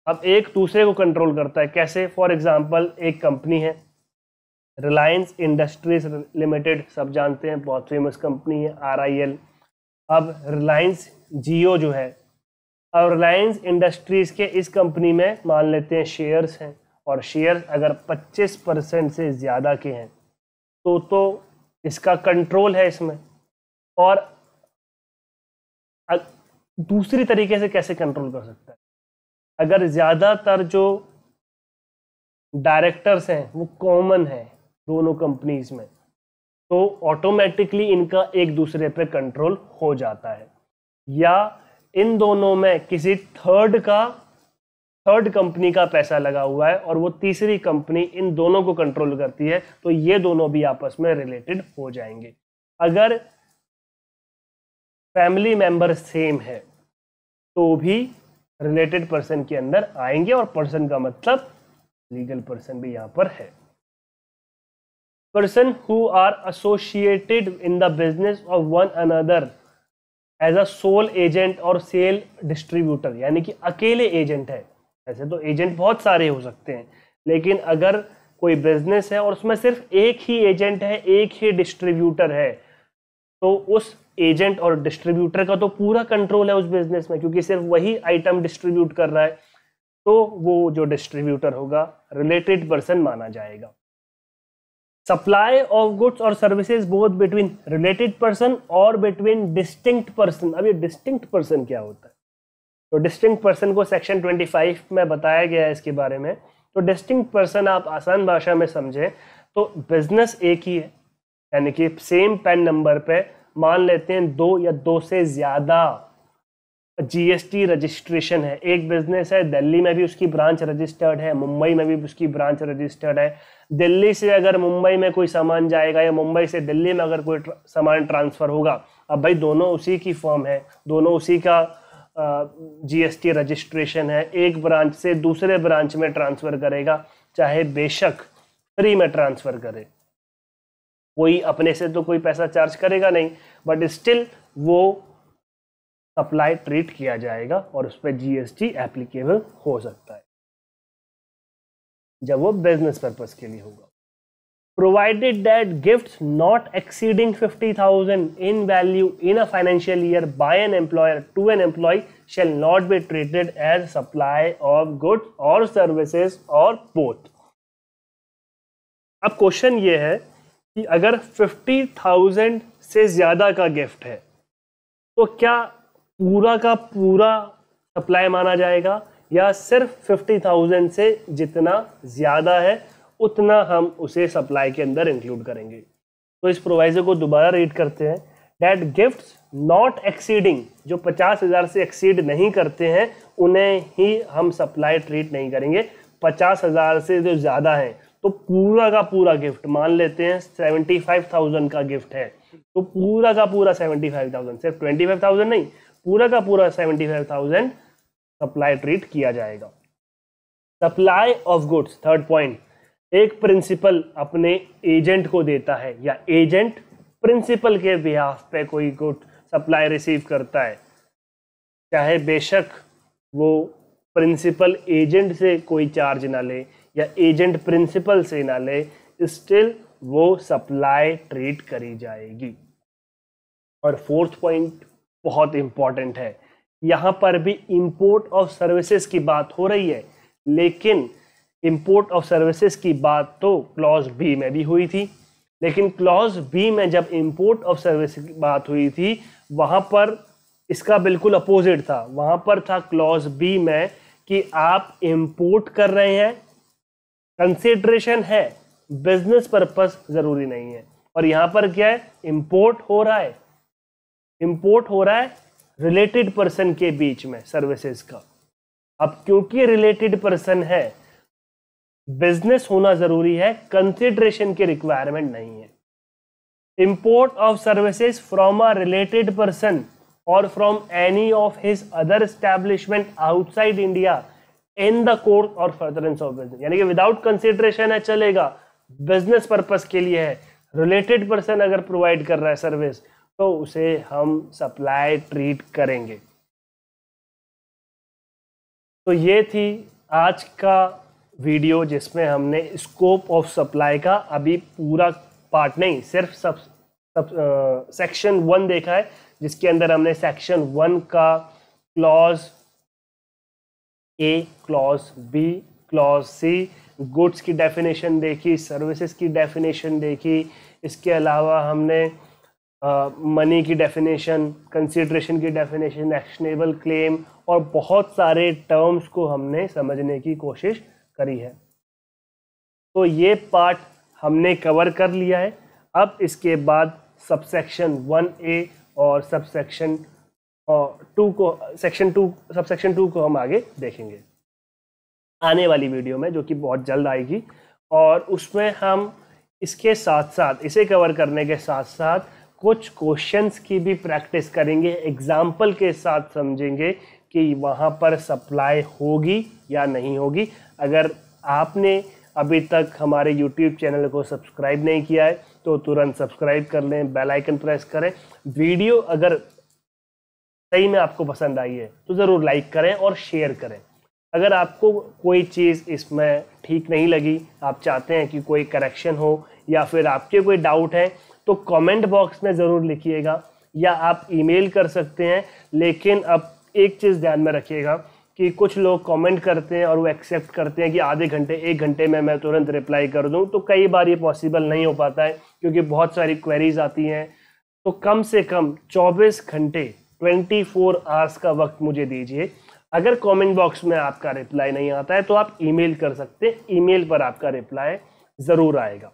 A: अब एक दूसरे को कंट्रोल करता है कैसे फॉर एग्जाम्पल एक कंपनी है रिलायंस इंडस्ट्रीज लिमिटेड सब जानते हैं बहुत फेमस कंपनी है आर अब रिलायंस जियो जो है अब रिलायंस इंडस्ट्रीज़ के इस कंपनी में मान लेते हैं शेयर्स हैं और शेयर्स अगर 25 परसेंट से ज़्यादा के हैं तो तो इसका कंट्रोल है इसमें और दूसरी तरीके से कैसे कंट्रोल कर सकता है अगर ज़्यादातर जो डायरेक्टर्स हैं वो कॉमन हैं दोनों कंपनीज में तो ऑटोमेटिकली इनका एक दूसरे पे कंट्रोल हो जाता है या इन दोनों में किसी थर्ड का थर्ड कंपनी का पैसा लगा हुआ है और वो तीसरी कंपनी इन दोनों को कंट्रोल करती है तो ये दोनों भी आपस में रिलेटेड हो जाएंगे अगर फैमिली मेंबर सेम है तो भी रिलेटेड पर्सन के अंदर आएंगे और पर्सन का मतलब लीगल पर्सन भी यहाँ पर है person who are associated in the business of one another as a sole agent or sole distributor यानी कि अकेले एजेंट है ऐसे तो एजेंट बहुत सारे हो सकते हैं लेकिन अगर कोई बिजनेस है और उसमें सिर्फ एक ही एजेंट है एक ही डिस्ट्रीब्यूटर है तो उस एजेंट और डिस्ट्रीब्यूटर का तो पूरा कंट्रोल है उस बिजनेस में क्योंकि सिर्फ वही आइटम डिस्ट्रीब्यूट कर रहा है तो वो जो डिस्ट्रीब्यूटर होगा रिलेटेड पर्सन माना जाएगा सप्लाई ऑफ गुड्स और services both between related person or between distinct person अब ये डिस्टिंक्ट पर्सन क्या होता है तो डिस्टिंक्ट पर्सन को सेक्शन 25 में बताया गया है इसके बारे में तो डिस्टिंक्ट पर्सन आप आसान भाषा में समझें तो बिजनेस एक ही है यानी कि सेम पेन नंबर पे मान लेते हैं दो या दो से ज़्यादा जीएसटी रजिस्ट्रेशन है एक बिजनेस है दिल्ली में भी उसकी ब्रांच रजिस्टर्ड है मुंबई में भी उसकी ब्रांच रजिस्टर्ड है दिल्ली से अगर मुंबई में कोई सामान जाएगा या मुंबई से दिल्ली में अगर कोई सामान ट्रांसफ़र होगा अब भाई दोनों उसी की फॉर्म है दोनों उसी का जीएसटी रजिस्ट्रेशन है एक ब्रांच से दूसरे ब्रांच में ट्रांसफ़र करेगा चाहे बेशक फ्री में ट्रांसफ़र करे कोई अपने से तो कोई पैसा चार्ज करेगा नहीं बट स्टिल वो सप्लाई ट्रीट किया जाएगा और उस पर जीएसटी एप्लीकेबल हो सकता है जब वो बिजनेस पर्पज के लिए होगा provided that gift not exceeding fifty thousand in value in a financial year by an employer to an employee shall not be treated as supply of goods और services or both अब question ये है कि अगर fifty thousand से ज़्यादा का gift है तो क्या पूरा का पूरा सप्लाई माना जाएगा या सिर्फ फिफ्टी थाउजेंड से जितना ज़्यादा है उतना हम उसे सप्लाई के अंदर इंक्लूड करेंगे तो इस प्रोवाइजर को दोबारा रीड करते हैं डेट गिफ्ट नॉट एक्सीडिंग जो पचास हज़ार से एक्सीड नहीं करते हैं उन्हें ही हम सप्लाई ट्रीट नहीं करेंगे पचास हज़ार से जो ज़्यादा हैं तो पूरा का पूरा गिफ्ट मान लेते हैं सेवेंटी फाइव थाउजेंड का गिफ्ट है तो पूरा का पूरा सेवेंटी फाइव थाउजेंड सिर्फ ट्वेंटी फाइव थाउजेंड नहीं पूरा का पूरा seventy five thousand supply treat किया जाएगा supply of goods third point एक प्रिंसिपल अपने एजेंट को देता है या एजेंट प्रिंसिपल के बिहाफ पे कोई गुड सप्लाई रिसीव करता है चाहे बेशक वो प्रिंसिपल एजेंट से कोई चार्ज ना ले या एजेंट प्रिंसिपल से ना ले स्टिल वो सप्लाई ट्रीट करी जाएगी और फोर्थ पॉइंट बहुत इंपॉर्टेंट है यहाँ पर भी इंपोर्ट ऑफ सर्विसेज की बात हो रही है लेकिन इंपोर्ट ऑफ सर्विसेज की बात तो क्लॉज बी में भी हुई थी लेकिन क्लॉज बी में जब इंपोर्ट ऑफ सर्विस की बात हुई थी वहाँ पर इसका बिल्कुल अपोजिट था वहाँ पर था क्लॉज बी में कि आप इंपोर्ट कर रहे हैं कंसिड्रेशन है बिजनेस पर्पज जरूरी नहीं है और यहां पर क्या है इम्पोर्ट हो रहा है इंपोर्ट हो रहा है रिलेटेड पर्सन के बीच में सर्विसेज का अब क्योंकि रिलेटेड पर्सन है बिजनेस होना जरूरी है कंसिड्रेशन की रिक्वायरमेंट नहीं है import of services from a related person or from any of his other establishment outside India in the course or furtherance of business यानी कि विदाउट कंसिडरेशन है चलेगा बिजनेस पर्पज के लिए है रिलेटेड पर्सन अगर प्रोवाइड कर रहा है सर्विस तो उसे हम सप्लाई ट्रीट करेंगे तो ये थी आज का वीडियो जिसमें हमने स्कोप ऑफ सप्लाई का अभी पूरा पार्ट नहीं सिर्फ सब, सब सेक्शन वन देखा है जिसके अंदर हमने सेक्शन वन का clause A clause B clause C goods की डेफिनेशन देखी सर्विसेज की डेफिनेशन देखी इसके अलावा हमने मनी uh, की डेफिनेशन कंसिड्रेशन की डेफिनेशन एक्शनेबल क्लेम और बहुत सारे टर्म्स को हमने समझने की कोशिश करी है तो ये पार्ट हमने कवर कर लिया है अब इसके बाद सबसेक्शन वन ए और सबसेक्शन और टू को section two subsection two को हम आगे देखेंगे आने वाली वीडियो में जो कि बहुत जल्द आएगी और उसमें हम इसके साथ साथ इसे कवर करने के साथ साथ कुछ क्वेश्चंस की भी प्रैक्टिस करेंगे एग्जाम्पल के साथ समझेंगे कि वहाँ पर सप्लाई होगी या नहीं होगी अगर आपने अभी तक हमारे YouTube चैनल को सब्सक्राइब नहीं किया है तो तुरंत सब्सक्राइब कर लें बेल आइकन प्रेस करें वीडियो अगर सही में आपको पसंद आई है तो ज़रूर लाइक करें और शेयर करें अगर आपको कोई चीज़ इसमें ठीक नहीं लगी आप चाहते हैं कि कोई करेक्शन हो या फिर आपके कोई डाउट है तो कमेंट बॉक्स में ज़रूर लिखिएगा या आप ईमेल कर सकते हैं लेकिन अब एक चीज़ ध्यान में रखिएगा कि कुछ लोग कमेंट करते हैं और वो एक्सेप्ट करते हैं कि आधे घंटे एक घंटे में मैं तुरंत रिप्लाई कर दूं तो कई बार ये पॉसिबल नहीं हो पाता है क्योंकि बहुत सारी क्वेरीज आती हैं तो कम से कम 24 घंटे ट्वेंटी फोर आवर्स का वक्त मुझे दीजिए अगर कमेंट बॉक्स में आपका रिप्लाई नहीं आता है तो आप ईमेल कर सकते हैं ईमेल पर आपका रिप्लाई ज़रूर आएगा